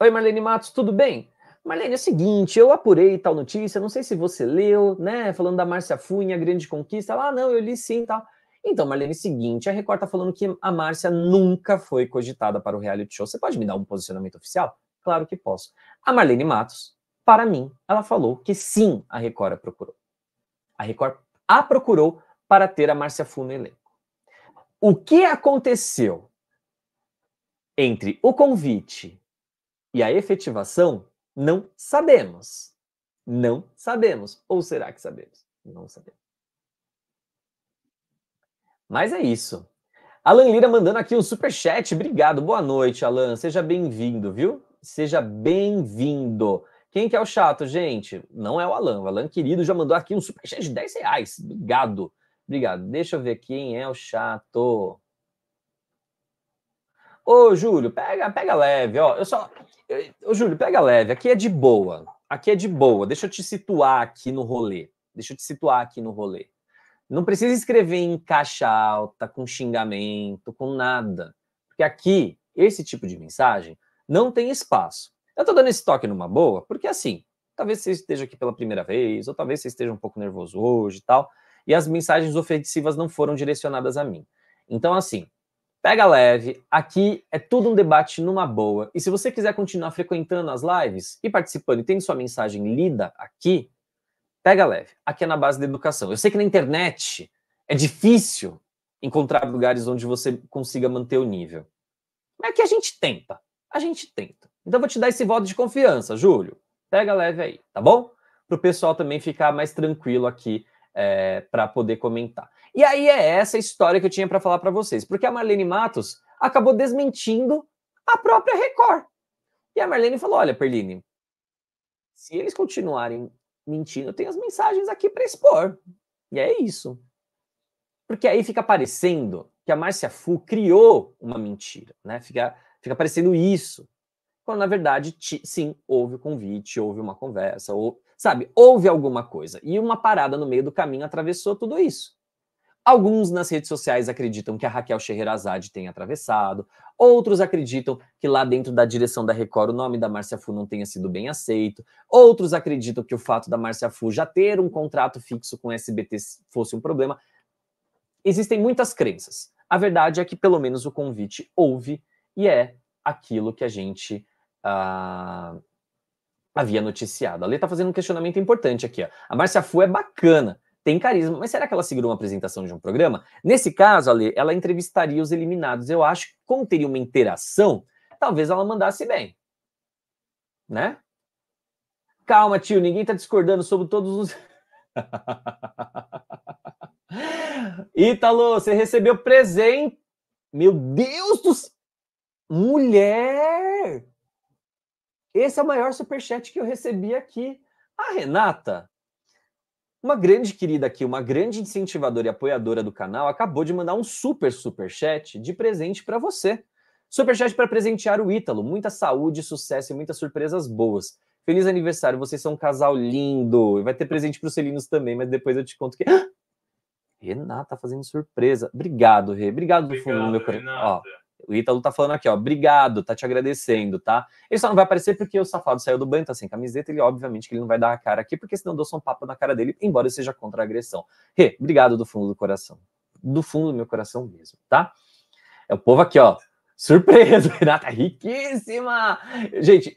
Oi, Marlene Matos, tudo bem? Marlene, é o seguinte, eu apurei tal notícia, não sei se você leu, né? Falando da Márcia a grande conquista. Ah, não, eu li sim tal. Então, Marlene, é o seguinte, a Record tá falando que a Márcia nunca foi cogitada para o reality show. Você pode me dar um posicionamento oficial? Claro que posso. A Marlene Matos para mim, ela falou que sim, a Record a procurou. A Record a procurou para ter a Márcia Fu no elenco. O que aconteceu entre o convite e a efetivação, não sabemos. Não sabemos. Ou será que sabemos? Não sabemos. Mas é isso. Alan Lira mandando aqui um super chat. Obrigado. Boa noite, Alan. Seja bem-vindo, viu? Seja bem-vindo. Quem que é o chato, gente? Não é o Alan. O Alan, querido, já mandou aqui um superchat de 10 reais. Obrigado. Obrigado. Deixa eu ver quem é o chato. Ô, Júlio, pega, pega leve, ó. Eu só. Ô, Júlio, pega leve. Aqui é de boa. Aqui é de boa. Deixa eu te situar aqui no rolê. Deixa eu te situar aqui no rolê. Não precisa escrever em caixa alta, com xingamento, com nada. Porque aqui, esse tipo de mensagem não tem espaço. Eu estou dando esse toque numa boa, porque assim, talvez você esteja aqui pela primeira vez, ou talvez você esteja um pouco nervoso hoje e tal, e as mensagens ofensivas não foram direcionadas a mim. Então, assim, pega leve, aqui é tudo um debate numa boa. E se você quiser continuar frequentando as lives e participando e tendo sua mensagem lida aqui, pega leve. Aqui é na base da educação. Eu sei que na internet é difícil encontrar lugares onde você consiga manter o nível. Mas é que a gente tenta. A gente tenta. Então, vou te dar esse voto de confiança, Júlio. Pega leve aí, tá bom? Para o pessoal também ficar mais tranquilo aqui é, para poder comentar. E aí é essa história que eu tinha para falar para vocês, porque a Marlene Matos acabou desmentindo a própria Record. E a Marlene falou: Olha, Perline, se eles continuarem mentindo, eu tenho as mensagens aqui para expor. E é isso. Porque aí fica parecendo que a Márcia Fu criou uma mentira, né? Fica, fica parecendo isso quando na verdade sim houve o convite, houve uma conversa, ou sabe, houve alguma coisa. E uma parada no meio do caminho atravessou tudo isso. Alguns nas redes sociais acreditam que a Raquel Scheherazade tenha atravessado, outros acreditam que lá dentro da direção da Record o nome da Márcia Fu não tenha sido bem aceito, outros acreditam que o fato da Márcia Fu já ter um contrato fixo com o SBT fosse um problema. Existem muitas crenças. A verdade é que pelo menos o convite houve e é aquilo que a gente a, havia noticiado. A Lê está fazendo um questionamento importante aqui. Ó. A Márcia Fu é bacana, tem carisma, mas será que ela segurou uma apresentação de um programa? Nesse caso, a ela entrevistaria os eliminados. Eu acho que, como teria uma interação, talvez ela mandasse bem. Né? Calma, tio, ninguém está discordando sobre todos os. Ítalo, você recebeu presente. Meu Deus do céu! Mulher! Esse é o maior superchat que eu recebi aqui. A Renata, uma grande querida aqui, uma grande incentivadora e apoiadora do canal, acabou de mandar um super superchat de presente para você. Superchat para presentear o Ítalo. Muita saúde, sucesso e muitas surpresas boas. Feliz aniversário, vocês são um casal lindo. Vai ter presente para os Celinos também, mas depois eu te conto que. Renata fazendo surpresa. Obrigado, Rê. Obrigado, Obrigado do fundo do meu coração. O Ítalo tá falando aqui, ó, obrigado, tá te agradecendo, tá? Ele só não vai aparecer porque o safado saiu do banho, tá sem camiseta, ele obviamente que ele não vai dar a cara aqui, porque senão eu dou só um papo na cara dele, embora seja contra a agressão. Rê, obrigado do fundo do coração. Do fundo do meu coração mesmo, tá? É o povo aqui, ó, surpresa, Renata riquíssima! Gente,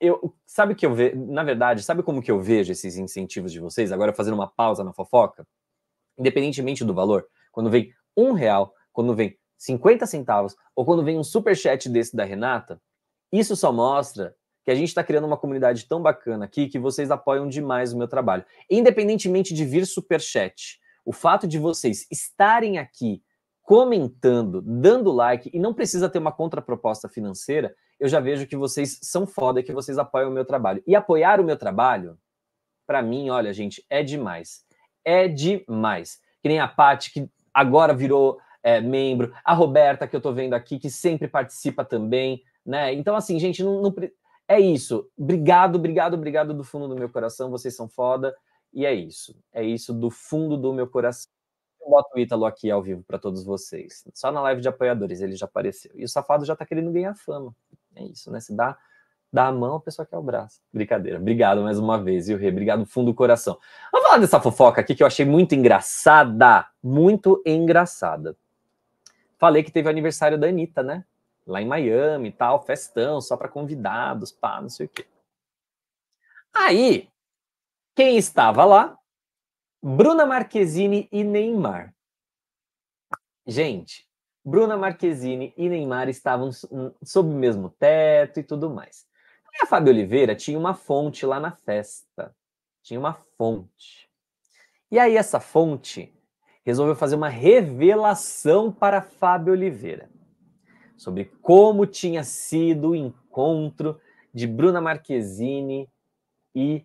eu, sabe que eu vejo, na verdade, sabe como que eu vejo esses incentivos de vocês, agora fazendo uma pausa na fofoca? Independentemente do valor, quando vem um real, quando vem 50 centavos, ou quando vem um super chat desse da Renata, isso só mostra que a gente está criando uma comunidade tão bacana aqui que vocês apoiam demais o meu trabalho. Independentemente de vir super chat, o fato de vocês estarem aqui comentando, dando like e não precisa ter uma contraproposta financeira, eu já vejo que vocês são foda, que vocês apoiam o meu trabalho. E apoiar o meu trabalho, para mim, olha, gente, é demais. É demais. Que nem a Paty, que agora virou é, membro, a Roberta, que eu estou vendo aqui, que sempre participa também, né? Então, assim, gente, não, não, é isso. Obrigado, obrigado, obrigado do fundo do meu coração, vocês são foda. E é isso. É isso do fundo do meu coração. Eu boto o Ítalo aqui ao vivo para todos vocês. Só na live de apoiadores ele já apareceu. E o safado já está querendo ganhar fama. É isso, né? Se dá, dá a mão, a pessoa quer o braço. Brincadeira. Obrigado mais uma vez, e o Rê? Obrigado do fundo do coração. Vamos falar dessa fofoca aqui que eu achei muito engraçada. Muito engraçada falei que teve aniversário da Anitta, né? Lá em Miami e tal, festão, só para convidados, pá, não sei o quê. Aí, quem estava lá? Bruna Marquezine e Neymar. Gente, Bruna Marquezine e Neymar estavam sob o mesmo teto e tudo mais. E a Fábio Oliveira tinha uma fonte lá na festa. Tinha uma fonte. E aí essa fonte resolveu fazer uma revelação para Fábio Oliveira sobre como tinha sido o encontro de Bruna Marquezine e,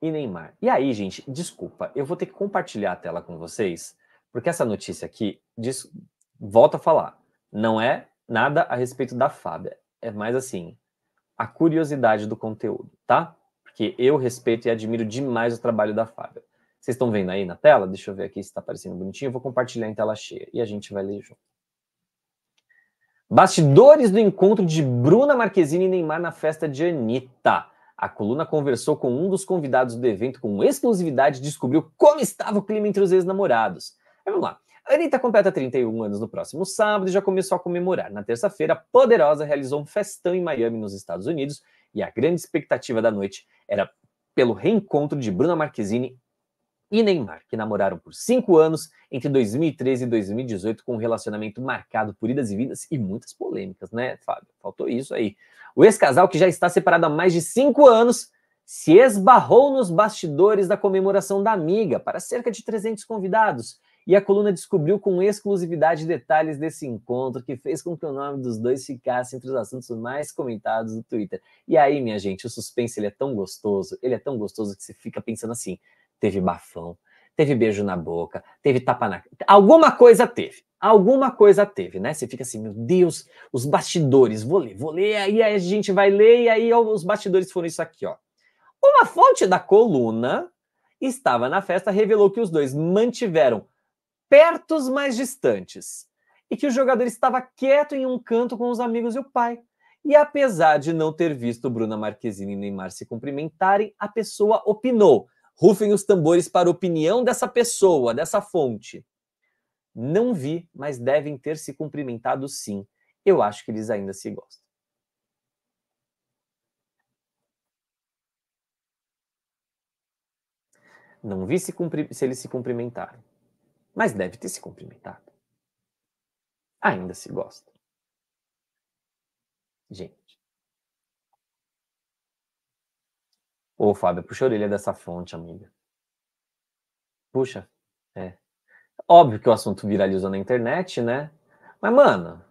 e Neymar. E aí, gente, desculpa, eu vou ter que compartilhar a tela com vocês, porque essa notícia aqui diz, volta a falar, não é nada a respeito da Fábia, é mais assim, a curiosidade do conteúdo, tá? Porque eu respeito e admiro demais o trabalho da Fábia. Vocês estão vendo aí na tela? Deixa eu ver aqui se está aparecendo bonitinho. Eu vou compartilhar em tela cheia e a gente vai ler junto. Bastidores do encontro de Bruna Marquezine e Neymar na festa de Anitta. A coluna conversou com um dos convidados do evento com exclusividade e descobriu como estava o clima entre os ex-namorados. Vamos lá. Anitta completa 31 anos no próximo sábado e já começou a comemorar. Na terça-feira, Poderosa realizou um festão em Miami, nos Estados Unidos, e a grande expectativa da noite era pelo reencontro de Bruna Marquezine e Neymar, que namoraram por cinco anos entre 2013 e 2018, com um relacionamento marcado por idas e vindas e muitas polêmicas, né, Fábio? Faltou isso aí. O ex-casal, que já está separado há mais de cinco anos, se esbarrou nos bastidores da comemoração da amiga para cerca de 300 convidados. E a coluna descobriu com exclusividade detalhes desse encontro, que fez com que o nome dos dois ficasse entre os assuntos mais comentados do Twitter. E aí, minha gente, o suspense ele é tão gostoso, ele é tão gostoso que você fica pensando assim: teve bafão, teve beijo na boca, teve tapa na. Alguma coisa teve. Alguma coisa teve, né? Você fica assim, meu Deus, os bastidores, vou ler, vou ler, aí a gente vai ler, e aí os bastidores foram isso aqui, ó. Uma fonte da coluna estava na festa revelou que os dois mantiveram pertos mais distantes e que o jogador estava quieto em um canto com os amigos e o pai. E apesar de não ter visto Bruna Marquezine e Neymar se cumprimentarem, a pessoa opinou Rufem os tambores para a opinião dessa pessoa, dessa fonte. Não vi, mas devem ter se cumprimentado sim. Eu acho que eles ainda se gostam. Não vi se, cumpri... se eles se cumprimentaram, mas deve ter se cumprimentado. Ainda se gostam. Gente. Ô, Fábio, puxa a orelha dessa fonte, amiga. Puxa, é. Óbvio que o assunto viralizou na internet, né? Mas, mano,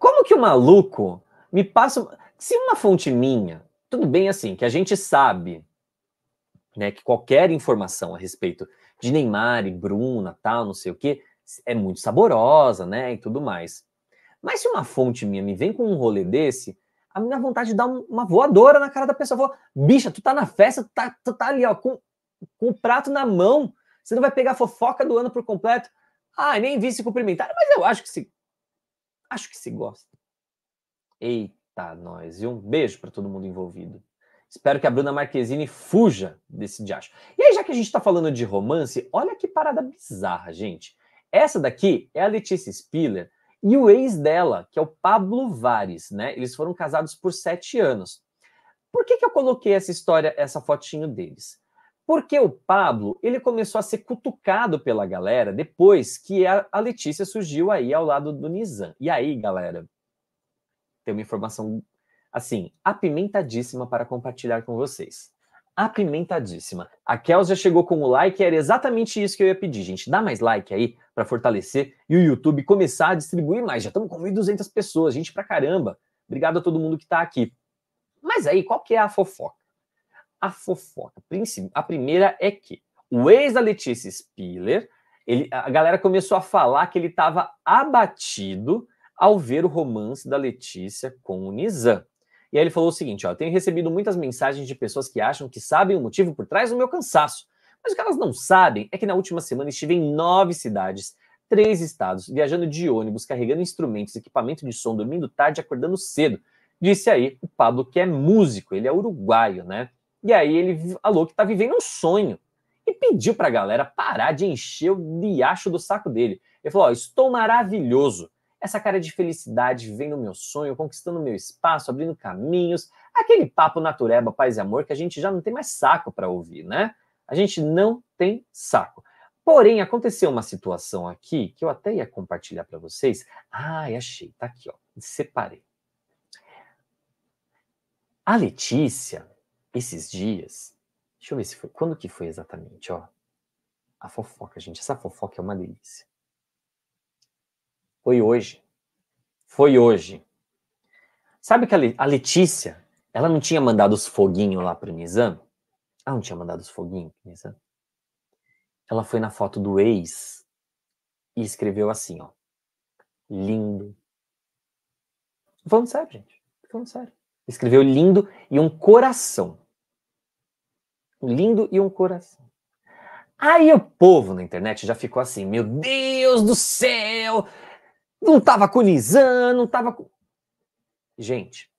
como que o maluco me passa. Se uma fonte minha, tudo bem assim, que a gente sabe né, que qualquer informação a respeito de Neymar e Bruna, tal, não sei o quê, é muito saborosa, né? E tudo mais. Mas se uma fonte minha me vem com um rolê desse, a minha vontade de dar uma voadora na cara da pessoa. Vou, bicha, tu tá na festa, tu tá, tu tá ali, ó, com, com o prato na mão. Você não vai pegar a fofoca do ano por completo. Ah, nem vi se cumprimentar, mas eu acho que se. Acho que se gosta. Eita, nós. E um beijo para todo mundo envolvido. Espero que a Bruna Marquezine fuja desse diacho. E aí, já que a gente está falando de romance, olha que parada bizarra, gente. Essa daqui é a Letícia Spiller e o ex dela, que é o Pablo Vares, né? Eles foram casados por sete anos. Por que, que eu coloquei essa história, essa fotinho deles? Porque o Pablo, ele começou a ser cutucado pela galera depois que a, a Letícia surgiu aí ao lado do Nizam. E aí, galera, tem uma informação, assim, apimentadíssima para compartilhar com vocês apimentadíssima. A Kel já chegou com o like, era exatamente isso que eu ia pedir, gente. Dá mais like aí para fortalecer e o YouTube começar a distribuir mais. Já estamos com 1.200 pessoas, gente pra caramba. Obrigado a todo mundo que está aqui. Mas aí, qual que é a fofoca? A fofoca, a primeira é que o ex da Letícia Spiller, ele, a galera começou a falar que ele estava abatido ao ver o romance da Letícia com o Nizam. E aí ele falou o seguinte: ó, tenho recebido muitas mensagens de pessoas que acham que sabem o motivo por trás do meu cansaço. Mas o que elas não sabem é que na última semana estive em nove cidades, três estados, viajando de ônibus, carregando instrumentos, equipamento de som, dormindo tarde, acordando cedo. Disse aí o Pablo que é músico, ele é uruguaio, né? E aí ele falou que tá vivendo um sonho e pediu pra galera parar de encher o lixo do saco dele. Ele falou: ó, estou maravilhoso. Essa cara de felicidade vivendo o meu sonho, conquistando o meu espaço, abrindo caminhos, aquele papo natureba, paz e amor que a gente já não tem mais saco para ouvir, né? A gente não tem saco. Porém, aconteceu uma situação aqui que eu até ia compartilhar para vocês. Ai, achei, tá aqui, ó. Separei. A Letícia, esses dias, deixa eu ver se foi, quando que foi exatamente, ó. A fofoca, gente, essa fofoca é uma delícia. Foi hoje. Foi hoje. Sabe que a Letícia, ela não tinha mandado os foguinhos lá pro Nizam? Ela não tinha mandado os foguinhos pro Nizam? Ela foi na foto do ex e escreveu assim, ó. Lindo. Tô falando sério, gente. Tô falando sério. Escreveu lindo e um coração. Lindo e um coração. Aí o povo na internet já ficou assim, meu Deus do céu, não estava com Nizam, não estava com. Gente,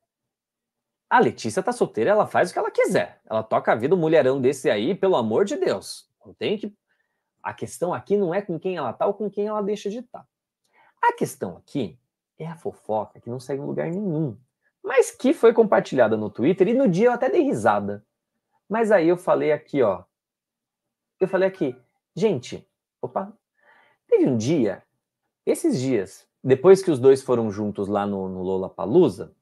a Letícia tá solteira, ela faz o que ela quiser. Ela toca a vida do um mulherão desse aí, pelo amor de Deus. Não tem que. A questão aqui não é com quem ela tá ou com quem ela deixa de estar. Tá. A questão aqui é a fofoca que não segue em lugar nenhum, mas que foi compartilhada no Twitter e no dia eu até dei risada. Mas aí eu falei aqui, ó. Eu falei aqui, gente, opa. Teve um dia, esses dias, depois que os dois foram juntos lá no, no Lola Palusa,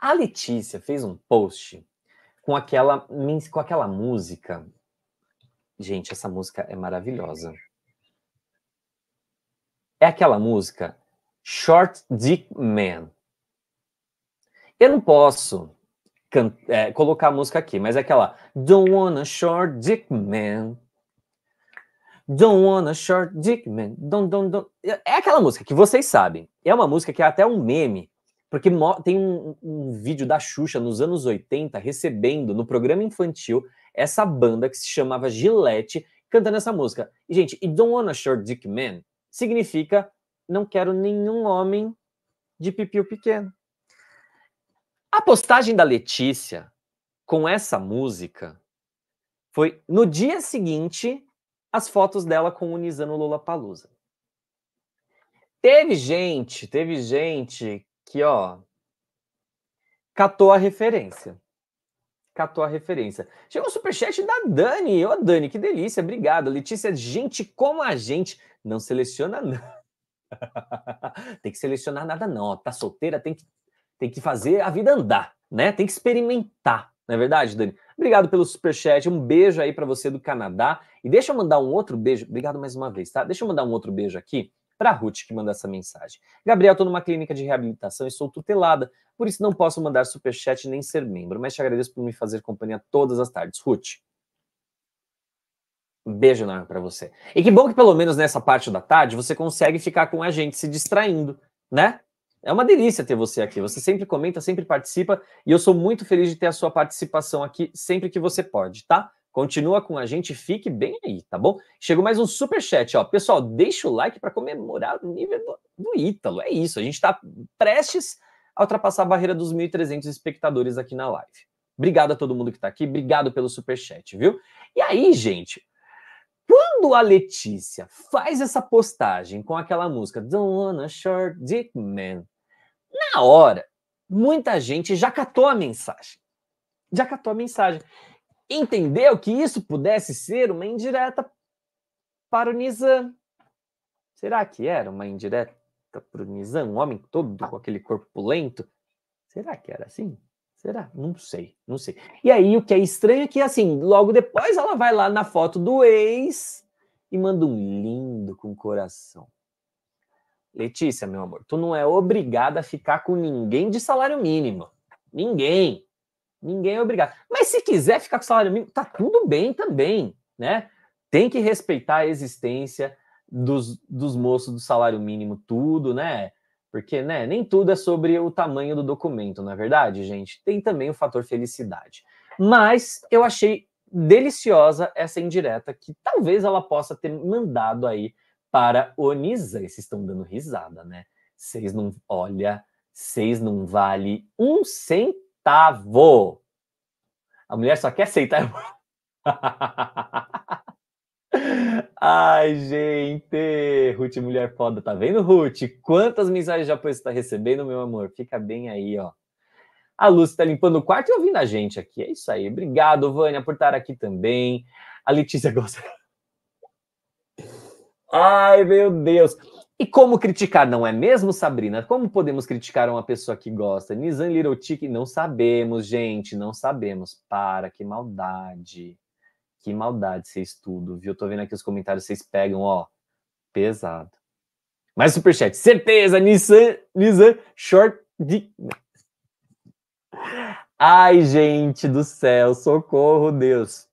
a Letícia fez um post com aquela, com aquela música. Gente, essa música é maravilhosa. É aquela música Short Dick Man. Eu não posso é, colocar a música aqui, mas é aquela Don't Wanna Short Dick Man. Don't wanna short dick man. É, é aquela música que vocês sabem. É uma música que é até um meme, porque tem um, um vídeo da Xuxa nos anos 80 recebendo no programa infantil essa banda que se chamava Gillette cantando essa música. E, gente, e Don't Wanna Short Dick Man significa não quero nenhum homem de pipiu pequeno. A postagem da Letícia com essa música foi no dia seguinte as fotos dela com o Nizam Lula Palusa. Teve gente, teve gente que, ó, catou a referência. Catou a referência. Chegou um superchat da Dani. Ô, Dani, que delícia. Obrigado. Letícia, gente como a gente. Não seleciona, não. tem que selecionar nada, não. tá solteira, tem que, tem que fazer a vida andar, né? Tem que experimentar. Não é verdade, Dani? Obrigado pelo superchat. Um beijo aí para você do Canadá. E deixa eu mandar um outro beijo. Obrigado mais uma vez, tá? Deixa eu mandar um outro beijo aqui para Ruth que mandou essa mensagem. Gabriel, estou numa clínica de reabilitação e sou tutelada, por isso não posso mandar superchat nem ser membro, mas te agradeço por me fazer companhia todas as tardes. Ruth. beijo enorme para você. E que bom que pelo menos nessa parte da tarde você consegue ficar com a gente se distraindo, né? É uma delícia ter você aqui. Você sempre comenta, sempre participa e eu sou muito feliz de ter a sua participação aqui sempre que você pode, tá? Continua com a gente, fique bem aí, tá bom? Chegou mais um super chat, ó. Pessoal, deixa o like para comemorar o nível do, do Ítalo. É isso, a gente está prestes a ultrapassar a barreira dos 1.300 espectadores aqui na live. Obrigado a todo mundo que está aqui, obrigado pelo super chat, viu? E aí, gente, quando a Letícia faz essa postagem com aquela música Don't Wanna Short Dick Man, na hora, muita gente já catou a mensagem. Já catou a mensagem. Entendeu que isso pudesse ser uma indireta para o Nizam. Será que era uma indireta para o Nizam, um homem todo com aquele corpo lento? Será que era assim? Será? Não sei, não sei. E aí o que é estranho é que assim, logo depois ela vai lá na foto do ex e manda um lindo com coração. Letícia, meu amor, tu não é obrigada a ficar com ninguém de salário mínimo. Ninguém. Ninguém é obrigado. Mas se quiser ficar com salário mínimo, tá tudo bem também, né? Tem que respeitar a existência dos, dos moços do salário mínimo, tudo, né? Porque né, nem tudo é sobre o tamanho do documento, na é verdade, gente. Tem também o fator felicidade. Mas eu achei deliciosa essa indireta que talvez ela possa ter mandado aí para o Nizam. Vocês estão dando risada, né? Vocês não. Olha, vocês não vale um centavo. A mulher só quer aceitar. Ai, gente! Ruth, mulher foda, tá vendo, Ruth? Quantas mensagens de apoio você tá recebendo, meu amor? Fica bem aí, ó. A Lúcia tá limpando o quarto e ouvindo a gente aqui. É isso aí. Obrigado, Vânia, por estar aqui também. A Letícia gosta. Ai, meu Deus! E como criticar, não é mesmo, Sabrina? Como podemos criticar uma pessoa que gosta? Nizan Little não sabemos, gente, não sabemos. Para, que maldade que maldade vocês tudo, viu? Tô vendo aqui os comentários, vocês pegam, ó, pesado. Mais superchat, certeza, Nissan, Nissan, short de... Ai, gente do céu, socorro, Deus.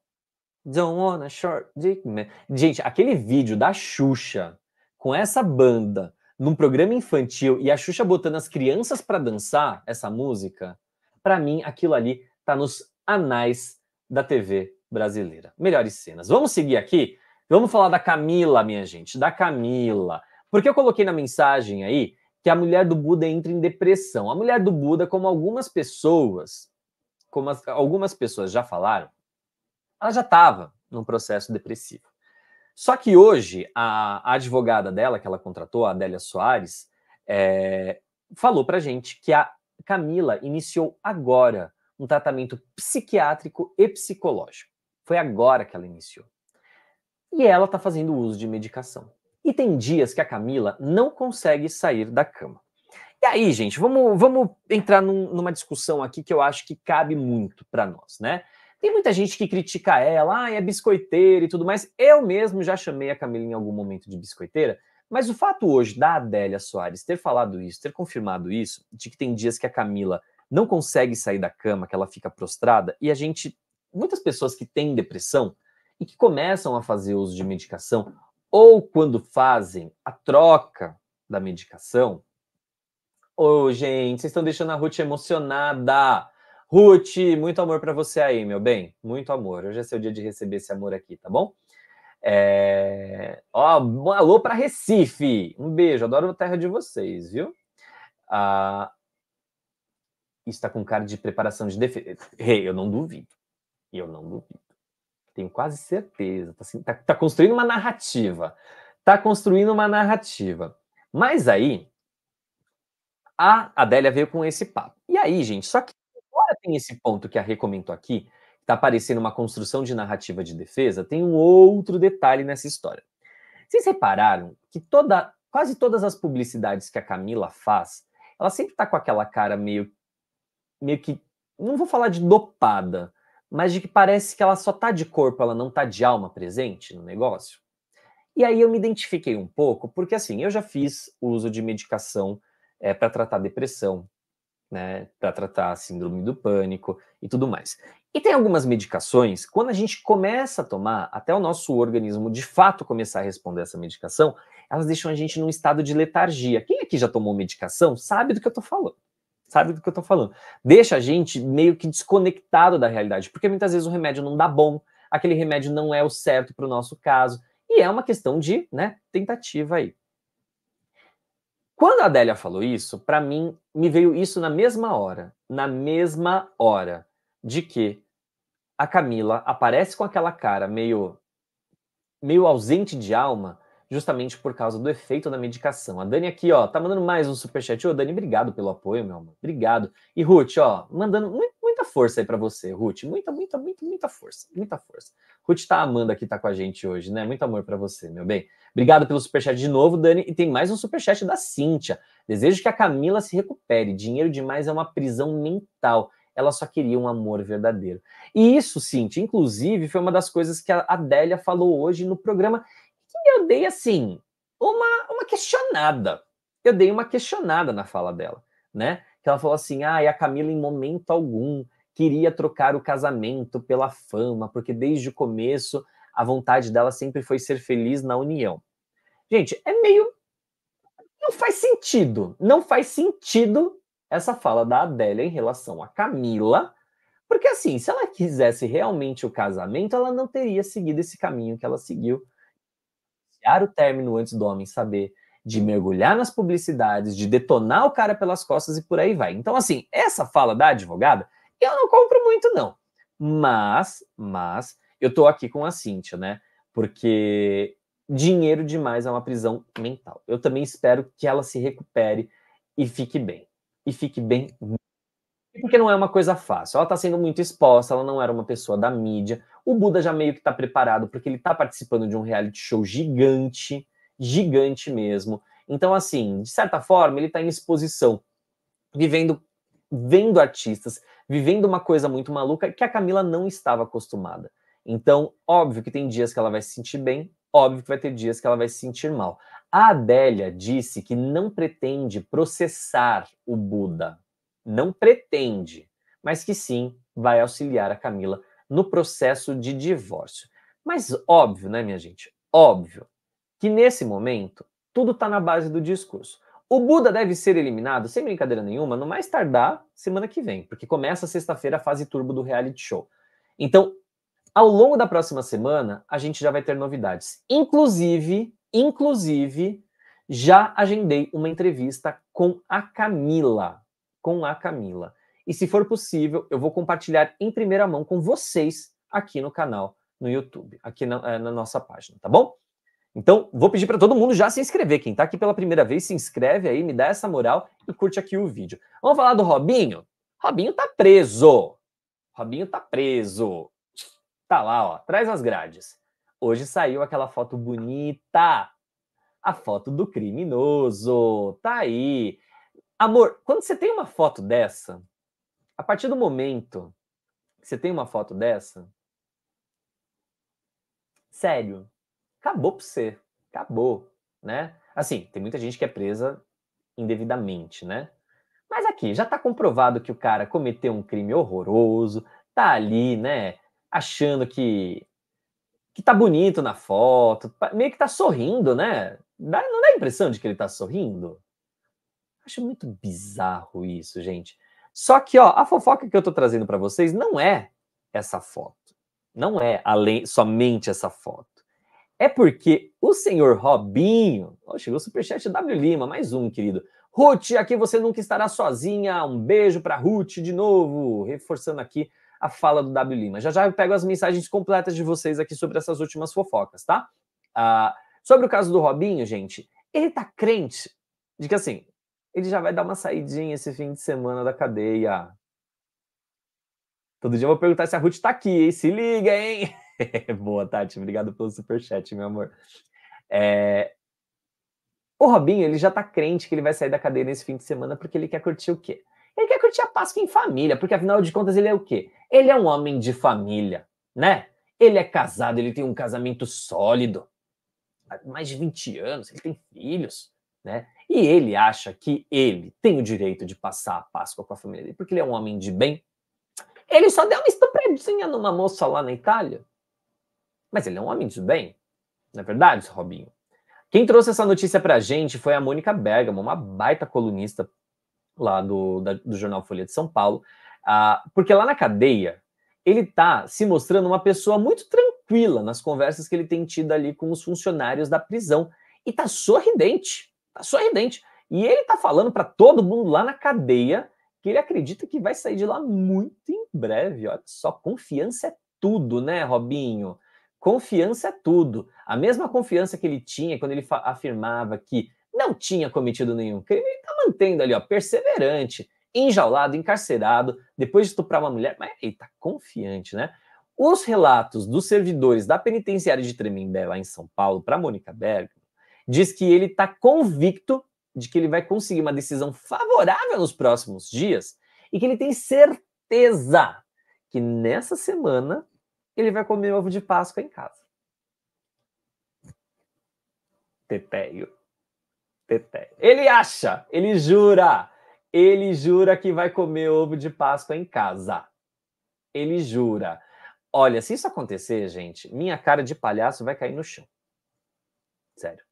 Don't wanna short dick man. Gente, aquele vídeo da Xuxa com essa banda num programa infantil e a Xuxa botando as crianças para dançar essa música, para mim aquilo ali tá nos anais da TV brasileira. Melhores cenas. Vamos seguir aqui? Vamos falar da Camila, minha gente, da Camila. Porque eu coloquei na mensagem aí que a mulher do Buda entra em depressão. A mulher do Buda, como algumas pessoas, como as, algumas pessoas já falaram, ela já estava num processo depressivo. Só que hoje a, advogada dela, que ela contratou, a Adélia Soares, é, falou pra gente que a Camila iniciou agora um tratamento psiquiátrico e psicológico. Foi agora que ela iniciou. E ela está fazendo uso de medicação. E tem dias que a Camila não consegue sair da cama. E aí, gente, vamos, vamos entrar num, numa discussão aqui que eu acho que cabe muito para nós, né? Tem muita gente que critica ela, ah, é biscoiteira e tudo mais. Eu mesmo já chamei a Camila em algum momento de biscoiteira, mas o fato hoje da Adélia Soares ter falado isso, ter confirmado isso, de que tem dias que a Camila não consegue sair da cama, que ela fica prostrada, e a gente muitas pessoas que têm depressão e que começam a fazer uso de medicação, ou quando fazem a troca da medicação, ô oh, gente, vocês estão deixando a Ruth emocionada. Ruth, muito amor para você aí, meu bem. Muito amor. Hoje é seu dia de receber esse amor aqui, tá bom? É... Ó, oh, alô para Recife. Um beijo, adoro a terra de vocês, viu? Ah, está com cara de preparação de defesa. Hey, eu não duvido. E eu não duvido. Tenho quase certeza. está assim, tá, tá construindo uma narrativa. está construindo uma narrativa. Mas aí, a Adélia veio com esse papo. E aí, gente, só que agora tem esse ponto que a Rê comentou aqui, está parecendo uma construção de narrativa de defesa, tem um outro detalhe nessa história. Vocês repararam que toda, quase todas as publicidades que a Camila faz, ela sempre está com aquela cara meio, meio que, não vou falar de dopada, mas de que parece que ela só tá de corpo, ela não tá de alma presente no negócio. E aí eu me identifiquei um pouco, porque assim, eu já fiz uso de medicação é, eh, para tratar depressão, né, para tratar síndrome do pânico e tudo mais. E tem algumas medicações, quando a gente começa a tomar, até o nosso organismo de fato começar a responder essa medicação, elas deixam a gente num estado de letargia. Quem aqui já tomou medicação sabe do que eu tô falando sabe do que eu tô falando. Deixa a gente meio que desconectado da realidade, porque muitas vezes o remédio não dá bom, aquele remédio não é o certo para o nosso caso, e é uma questão de, né, tentativa aí. Quando a Adélia falou isso, para mim me veio isso na mesma hora, na mesma hora de que a Camila aparece com aquela cara meio meio ausente de alma, justamente por causa do efeito da medicação. A Dani aqui, ó, tá mandando mais um superchat. Ô, Dani, obrigado pelo apoio, meu amor. Obrigado. E Ruth, ó, mandando muita força aí para você, Ruth. Muita, muita, muita, muita força. Muita força. Ruth tá amando aqui tá com a gente hoje, né? Muito amor para você, meu bem. Obrigado pelo superchat de novo, Dani. E tem mais um superchat da Cíntia. Desejo que a Camila se recupere. Dinheiro demais é uma prisão mental ela só queria um amor verdadeiro. E isso, Cintia, inclusive, foi uma das coisas que a Adélia falou hoje no programa, eu dei assim uma, uma questionada. Eu dei uma questionada na fala dela, né? Que ela falou assim: ah, e a Camila, em momento algum, queria trocar o casamento pela fama, porque desde o começo a vontade dela sempre foi ser feliz na união. Gente, é meio. Não faz sentido. Não faz sentido essa fala da Adélia em relação a Camila, porque assim, se ela quisesse realmente o casamento, ela não teria seguido esse caminho que ela seguiu anunciar o término antes do homem saber, de mergulhar nas publicidades, de detonar o cara pelas costas e por aí vai. Então, assim, essa fala da advogada, eu não compro muito, não. Mas, mas, eu tô aqui com a Cíntia, né? Porque dinheiro demais é uma prisão mental. Eu também espero que ela se recupere e fique bem. E fique bem porque não é uma coisa fácil. Ela está sendo muito exposta, ela não era uma pessoa da mídia. O Buda já meio que está preparado, porque ele está participando de um reality show gigante, gigante mesmo. Então, assim, de certa forma, ele está em exposição, vivendo, vendo artistas, vivendo uma coisa muito maluca que a Camila não estava acostumada. Então, óbvio que tem dias que ela vai se sentir bem, óbvio que vai ter dias que ela vai se sentir mal. A Adélia disse que não pretende processar o Buda, não pretende, mas que sim vai auxiliar a Camila no processo de divórcio. Mas óbvio, né, minha gente? Óbvio que nesse momento tudo está na base do discurso. O Buda deve ser eliminado, sem brincadeira nenhuma, no mais tardar semana que vem, porque começa sexta-feira a fase turbo do reality show. Então, ao longo da próxima semana, a gente já vai ter novidades. Inclusive, inclusive, já agendei uma entrevista com a Camila, com a Camila. E se for possível, eu vou compartilhar em primeira mão com vocês aqui no canal, no YouTube, aqui na, eh, na nossa página, tá bom? Então, vou pedir para todo mundo já se inscrever. Quem está aqui pela primeira vez, se inscreve aí, me dá essa moral e curte aqui o vídeo. Vamos falar do Robinho? Robinho tá preso. Robinho tá preso. Tá lá, ó, atrás das grades. Hoje saiu aquela foto bonita. A foto do criminoso. Tá aí. Amor, quando você tem uma foto dessa, a partir do momento que você tem uma foto dessa, sério, acabou pra você. Acabou, né? Assim, tem muita gente que é presa indevidamente, né? Mas aqui, já tá comprovado que o cara cometeu um crime horroroso, tá ali, né, achando que que tá bonito na foto, meio que tá sorrindo, né? não dá a impressão de que ele tá sorrindo? Acho muito bizarro isso, gente. Só que, ó, a fofoca que eu tô trazendo para vocês não é essa foto. Não é além, somente essa foto. É porque o senhor Robinho, ó, chegou o superchat W Lima, mais um, querido. Ruth, aqui você nunca estará sozinha. Um beijo para Ruth de novo, reforçando aqui a fala do W Lima. Já já eu pego as mensagens completas de vocês aqui sobre essas últimas fofocas, tá? Ah, sobre o caso do Robinho, gente, ele tá crente de que assim, ele já vai dar uma saidinha esse fim de semana da cadeia. Todo dia eu vou perguntar se a Ruth tá aqui, hein? Se liga, hein? Boa, Tati. Obrigado pelo superchat, meu amor. É... O Robinho, ele já tá crente que ele vai sair da cadeia nesse fim de semana porque ele quer curtir o quê? Ele quer curtir a Páscoa em família, porque afinal de contas ele é o quê? Ele é um homem de família, né? Ele é casado, ele tem um casamento sólido. Há mais de 20 anos, ele tem filhos, né? E ele acha que ele tem o direito de passar a Páscoa com a família dele, porque ele é um homem de bem. Ele só deu uma estupradinha numa moça lá na Itália. Mas ele é um homem de bem. Não é verdade, Robinho? Quem trouxe essa notícia pra gente foi a Mônica Bergamo, uma baita colunista lá do, da, do jornal Folha de São Paulo. Ah, porque lá na cadeia, ele tá se mostrando uma pessoa muito tranquila nas conversas que ele tem tido ali com os funcionários da prisão. E tá sorridente. Tá sorridente. E ele tá falando para todo mundo lá na cadeia que ele acredita que vai sair de lá muito em breve. Olha só, confiança é tudo, né, Robinho? Confiança é tudo. A mesma confiança que ele tinha quando ele afirmava que não tinha cometido nenhum crime, ele tá mantendo ali, ó, perseverante, enjaulado, encarcerado, depois de estuprar uma mulher, mas ele tá confiante, né? Os relatos dos servidores da penitenciária de Tremembé, lá em São Paulo, para Mônica Berg, diz que ele está convicto de que ele vai conseguir uma decisão favorável nos próximos dias e que ele tem certeza que nessa semana ele vai comer ovo de Páscoa em casa. Teteio. Teteio. Ele acha, ele jura, ele jura que vai comer ovo de Páscoa em casa. Ele jura. Olha, se isso acontecer, gente, minha cara de palhaço vai cair no chão. Sério.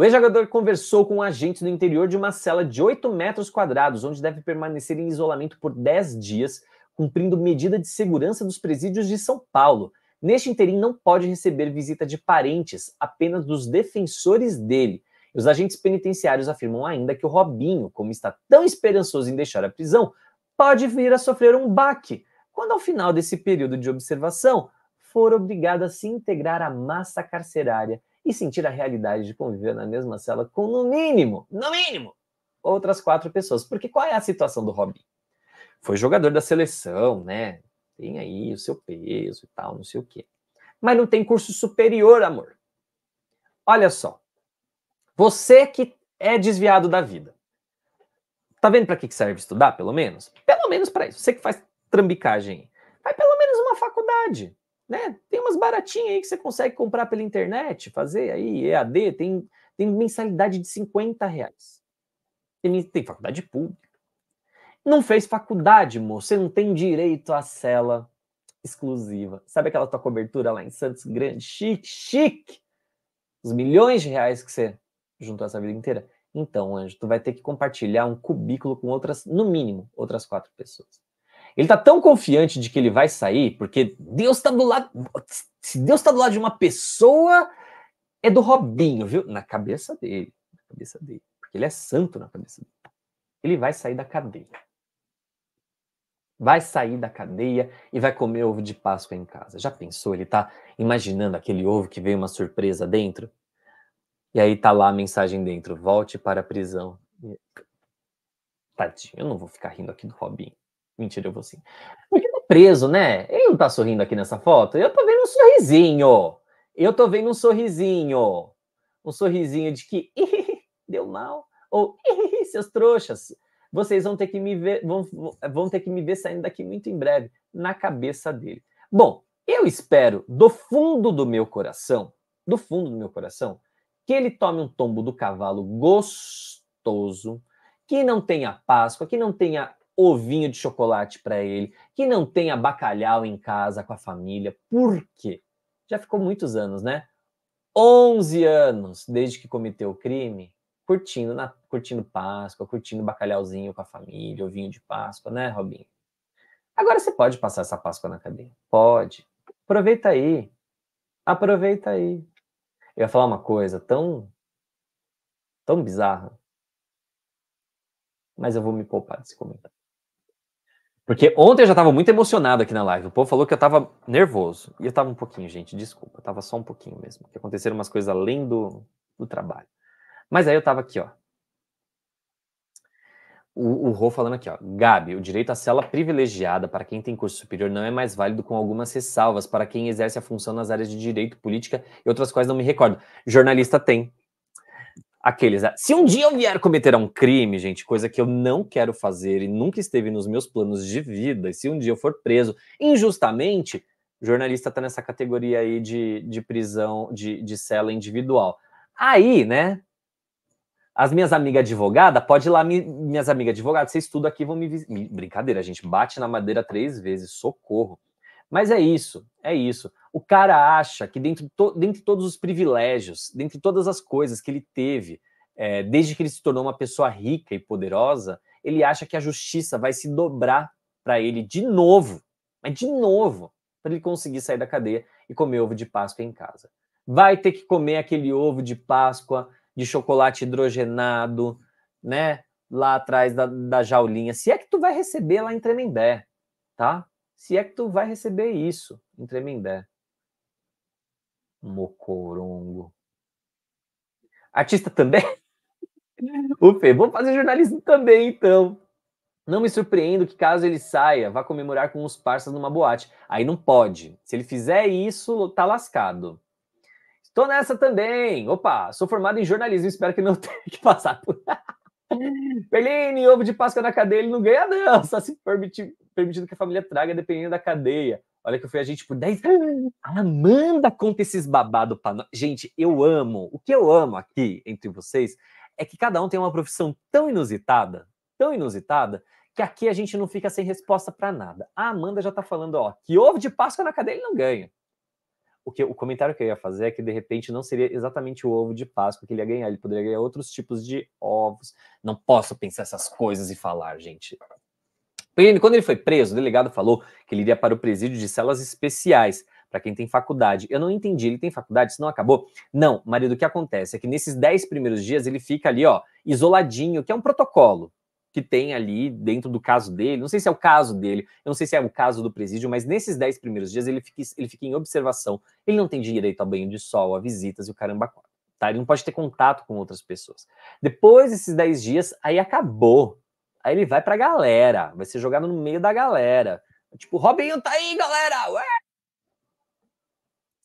O ex-jogador conversou com um agente no interior de uma cela de 8 metros quadrados, onde deve permanecer em isolamento por 10 dias, cumprindo medida de segurança dos presídios de São Paulo. Neste interim, não pode receber visita de parentes, apenas dos defensores dele. E os agentes penitenciários afirmam ainda que o Robinho, como está tão esperançoso em deixar a prisão, pode vir a sofrer um baque quando, ao final desse período de observação, for obrigado a se integrar à massa carcerária e sentir a realidade de conviver na mesma cela com, no mínimo, no mínimo, outras quatro pessoas. Porque qual é a situação do Robin? Foi jogador da seleção, né? Tem aí o seu peso e tal, não sei o quê. Mas não tem curso superior, amor. Olha só. Você que é desviado da vida. Tá vendo para que serve estudar, pelo menos? Pelo menos para isso. Você que faz trambicagem, vai pelo menos uma faculdade né? Tem umas baratinhas aí que você consegue comprar pela internet, fazer aí EAD, tem, tem mensalidade de 50 reais. Tem, tem faculdade pública. Não fez faculdade, moço, você não tem direito à cela exclusiva. Sabe aquela tua cobertura lá em Santos Grande? Chique, chique! Os milhões de reais que você juntou essa vida inteira. Então, anjo, tu vai ter que compartilhar um cubículo com outras, no mínimo, outras quatro pessoas. Ele está tão confiante de que ele vai sair, porque Deus está do lado. Se Deus está do lado de uma pessoa, é do Robinho, viu? Na cabeça dele. Na cabeça dele. Porque ele é santo na cabeça dele. Ele vai sair da cadeia. Vai sair da cadeia e vai comer ovo de Páscoa em casa. Já pensou? Ele está imaginando aquele ovo que veio uma surpresa dentro? E aí tá lá a mensagem dentro: volte para a prisão. Tadinho, eu não vou ficar rindo aqui do Robinho. Mentira, eu vou sim. Porque tá preso, né? Ele não tá sorrindo aqui nessa foto? Eu tô vendo um sorrisinho. Eu tô vendo um sorrisinho. Um sorrisinho de que deu mal. Ou seus trouxas, vocês vão ter que me ver, vão, vão ter que me ver saindo daqui muito em breve. Na cabeça dele. Bom, eu espero do fundo do meu coração, do fundo do meu coração, que ele tome um tombo do cavalo gostoso, que não tenha Páscoa, que não tenha ovinho de chocolate para ele, que não tenha bacalhau em casa com a família. Por quê? Já ficou muitos anos, né? 11 anos desde que cometeu o crime, curtindo na curtindo Páscoa, curtindo bacalhauzinho com a família, ovinho de Páscoa, né, Robinho? Agora você pode passar essa Páscoa na cadeia. Pode. Aproveita aí. Aproveita aí. Eu ia falar uma coisa tão tão bizarra, mas eu vou me poupar desse comentário. Porque ontem eu já estava muito emocionado aqui na live. O povo falou que eu estava nervoso. E eu estava um pouquinho, gente, desculpa. Eu estava só um pouquinho mesmo. Porque aconteceram umas coisas além do, do trabalho. Mas aí eu estava aqui, ó. O, o Rô falando aqui, ó. Gabi, o direito à cela privilegiada para quem tem curso superior não é mais válido com algumas ressalvas para quem exerce a função nas áreas de direito, política e outras quais não me recordo. Jornalista tem aqueles. Né? Se um dia eu vier cometer um crime, gente, coisa que eu não quero fazer e nunca esteve nos meus planos de vida, e se um dia eu for preso injustamente, jornalista tá nessa categoria aí de, de prisão, de, de cela individual. Aí, né? As minhas amigas advogadas, pode ir lá, minhas amigas advogadas, vocês tudo aqui vão me, me. Brincadeira, a gente bate na madeira três vezes, socorro. Mas é isso, é isso o cara acha que dentro de, to, dentro de todos os privilégios, dentro de todas as coisas que ele teve, é, desde que ele se tornou uma pessoa rica e poderosa, ele acha que a justiça vai se dobrar para ele de novo, mas de novo, para ele conseguir sair da cadeia e comer ovo de Páscoa em casa. Vai ter que comer aquele ovo de Páscoa de chocolate hidrogenado, né? Lá atrás da, da jaulinha. Se é que tu vai receber lá em Tremembé, tá? Se é que tu vai receber isso em Tremembé. Mocorongo. Artista também? Ufa, vamos fazer jornalismo também, então. Não me surpreendo que caso ele saia, vá comemorar com os parceiros numa boate. Aí não pode. Se ele fizer isso, tá lascado. Estou nessa também. Opa, sou formado em jornalismo, espero que não tenha que passar por. Perline, ovo de Páscoa na cadeia, ele não ganha, não. Só se permitir, permitido que a família traga, dependendo da cadeia. Olha que eu fui gente por 10 anos. Ela manda, conta esses babado para nós. Gente, eu amo. O que eu amo aqui entre vocês é que cada um tem uma profissão tão inusitada, tão inusitada, que aqui a gente não fica sem resposta para nada. A Amanda já tá falando, ó, que ovo de Páscoa na cadeia ele não ganha. O, que, o comentário que eu ia fazer é que, de repente, não seria exatamente o ovo de Páscoa que ele ia ganhar. Ele poderia ganhar outros tipos de ovos. Não posso pensar essas coisas e falar, gente. Quando ele foi preso, o delegado falou que ele iria para o presídio de celas especiais, para quem tem faculdade. Eu não entendi, ele tem faculdade, se não acabou? Não, marido, o que acontece é que nesses 10 primeiros dias ele fica ali, ó, isoladinho, que é um protocolo que tem ali dentro do caso dele. Não sei se é o caso dele, eu não sei se é o caso do presídio, mas nesses 10 primeiros dias ele fica, ele fica em observação. Ele não tem direito a banho de sol, a visitas e o caramba Tá? Ele não pode ter contato com outras pessoas. Depois desses 10 dias, aí acabou. Aí ele vai pra galera, vai ser jogado no meio da galera. Tipo, Robinho tá aí, galera! Ué!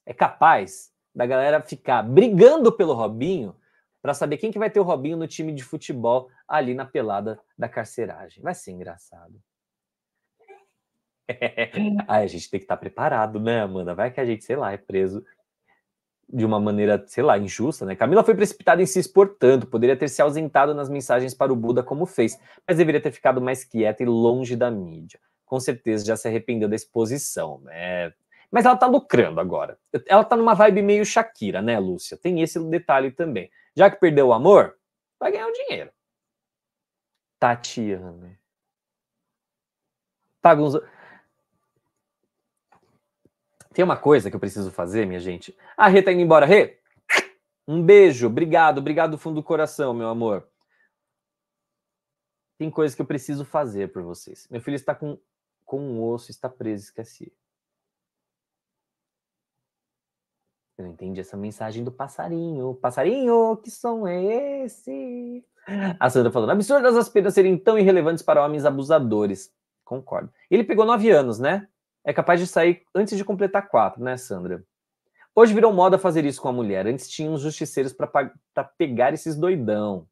É capaz da galera ficar brigando pelo Robinho para saber quem que vai ter o Robinho no time de futebol ali na pelada da carceragem. Vai ser engraçado. É. Ai, a gente tem que estar tá preparado, né, Amanda? Vai que a gente, sei lá, é preso de uma maneira, sei lá, injusta, né? Camila foi precipitada em se expor tanto, poderia ter se ausentado nas mensagens para o Buda como fez, mas deveria ter ficado mais quieta e longe da mídia. Com certeza já se arrependeu da exposição, né? Mas ela tá lucrando agora. Ela tá numa vibe meio Shakira, né, Lúcia? Tem esse detalhe também. Já que perdeu o amor, vai ganhar o dinheiro. Tatiana. Tá, tem uma coisa que eu preciso fazer, minha gente. A ah, Rê tá indo embora. Rê, um beijo. Obrigado, obrigado do fundo do coração, meu amor. Tem coisa que eu preciso fazer por vocês. Meu filho está com, com um osso, está preso, esqueci. Eu não entendi essa mensagem do passarinho. Passarinho, que som é esse? A Sandra falando, absurdas as penas serem tão irrelevantes para homens abusadores. Concordo. Ele pegou nove anos, né? é capaz de sair antes de completar quatro, né, Sandra? Hoje virou moda fazer isso com a mulher. Antes tinha uns justiceiros para pegar esses doidão.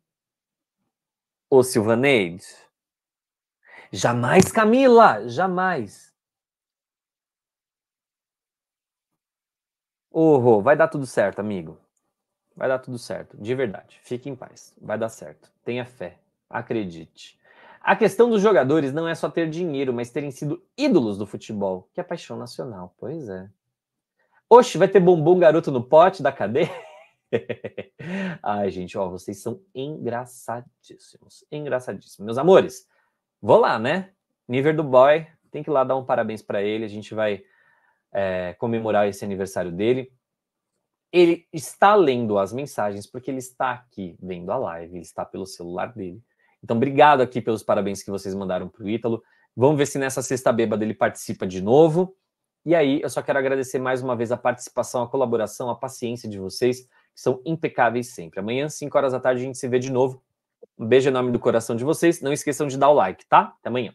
Ô, Silvaneide. Jamais, Camila! Jamais! Ô, vai dar tudo certo, amigo. Vai dar tudo certo, de verdade. Fique em paz. Vai dar certo. Tenha fé. Acredite. A questão dos jogadores não é só ter dinheiro, mas terem sido ídolos do futebol, que é paixão nacional. Pois é. Oxe, vai ter bombom garoto no pote da cadeia? Ai, gente, ó, vocês são engraçadíssimos. Engraçadíssimos. Meus amores, vou lá, né? Nível do boy, tem que ir lá dar um parabéns para ele. A gente vai é, comemorar esse aniversário dele. Ele está lendo as mensagens porque ele está aqui vendo a live, ele está pelo celular dele então, obrigado aqui pelos parabéns que vocês mandaram para o Ítalo. Vamos ver se nessa sexta bêbada ele participa de novo. E aí, eu só quero agradecer mais uma vez a participação, a colaboração, a paciência de vocês, que são impecáveis sempre. Amanhã, 5 horas da tarde, a gente se vê de novo. Um beijo enorme do coração de vocês. Não esqueçam de dar o like, tá? Até amanhã.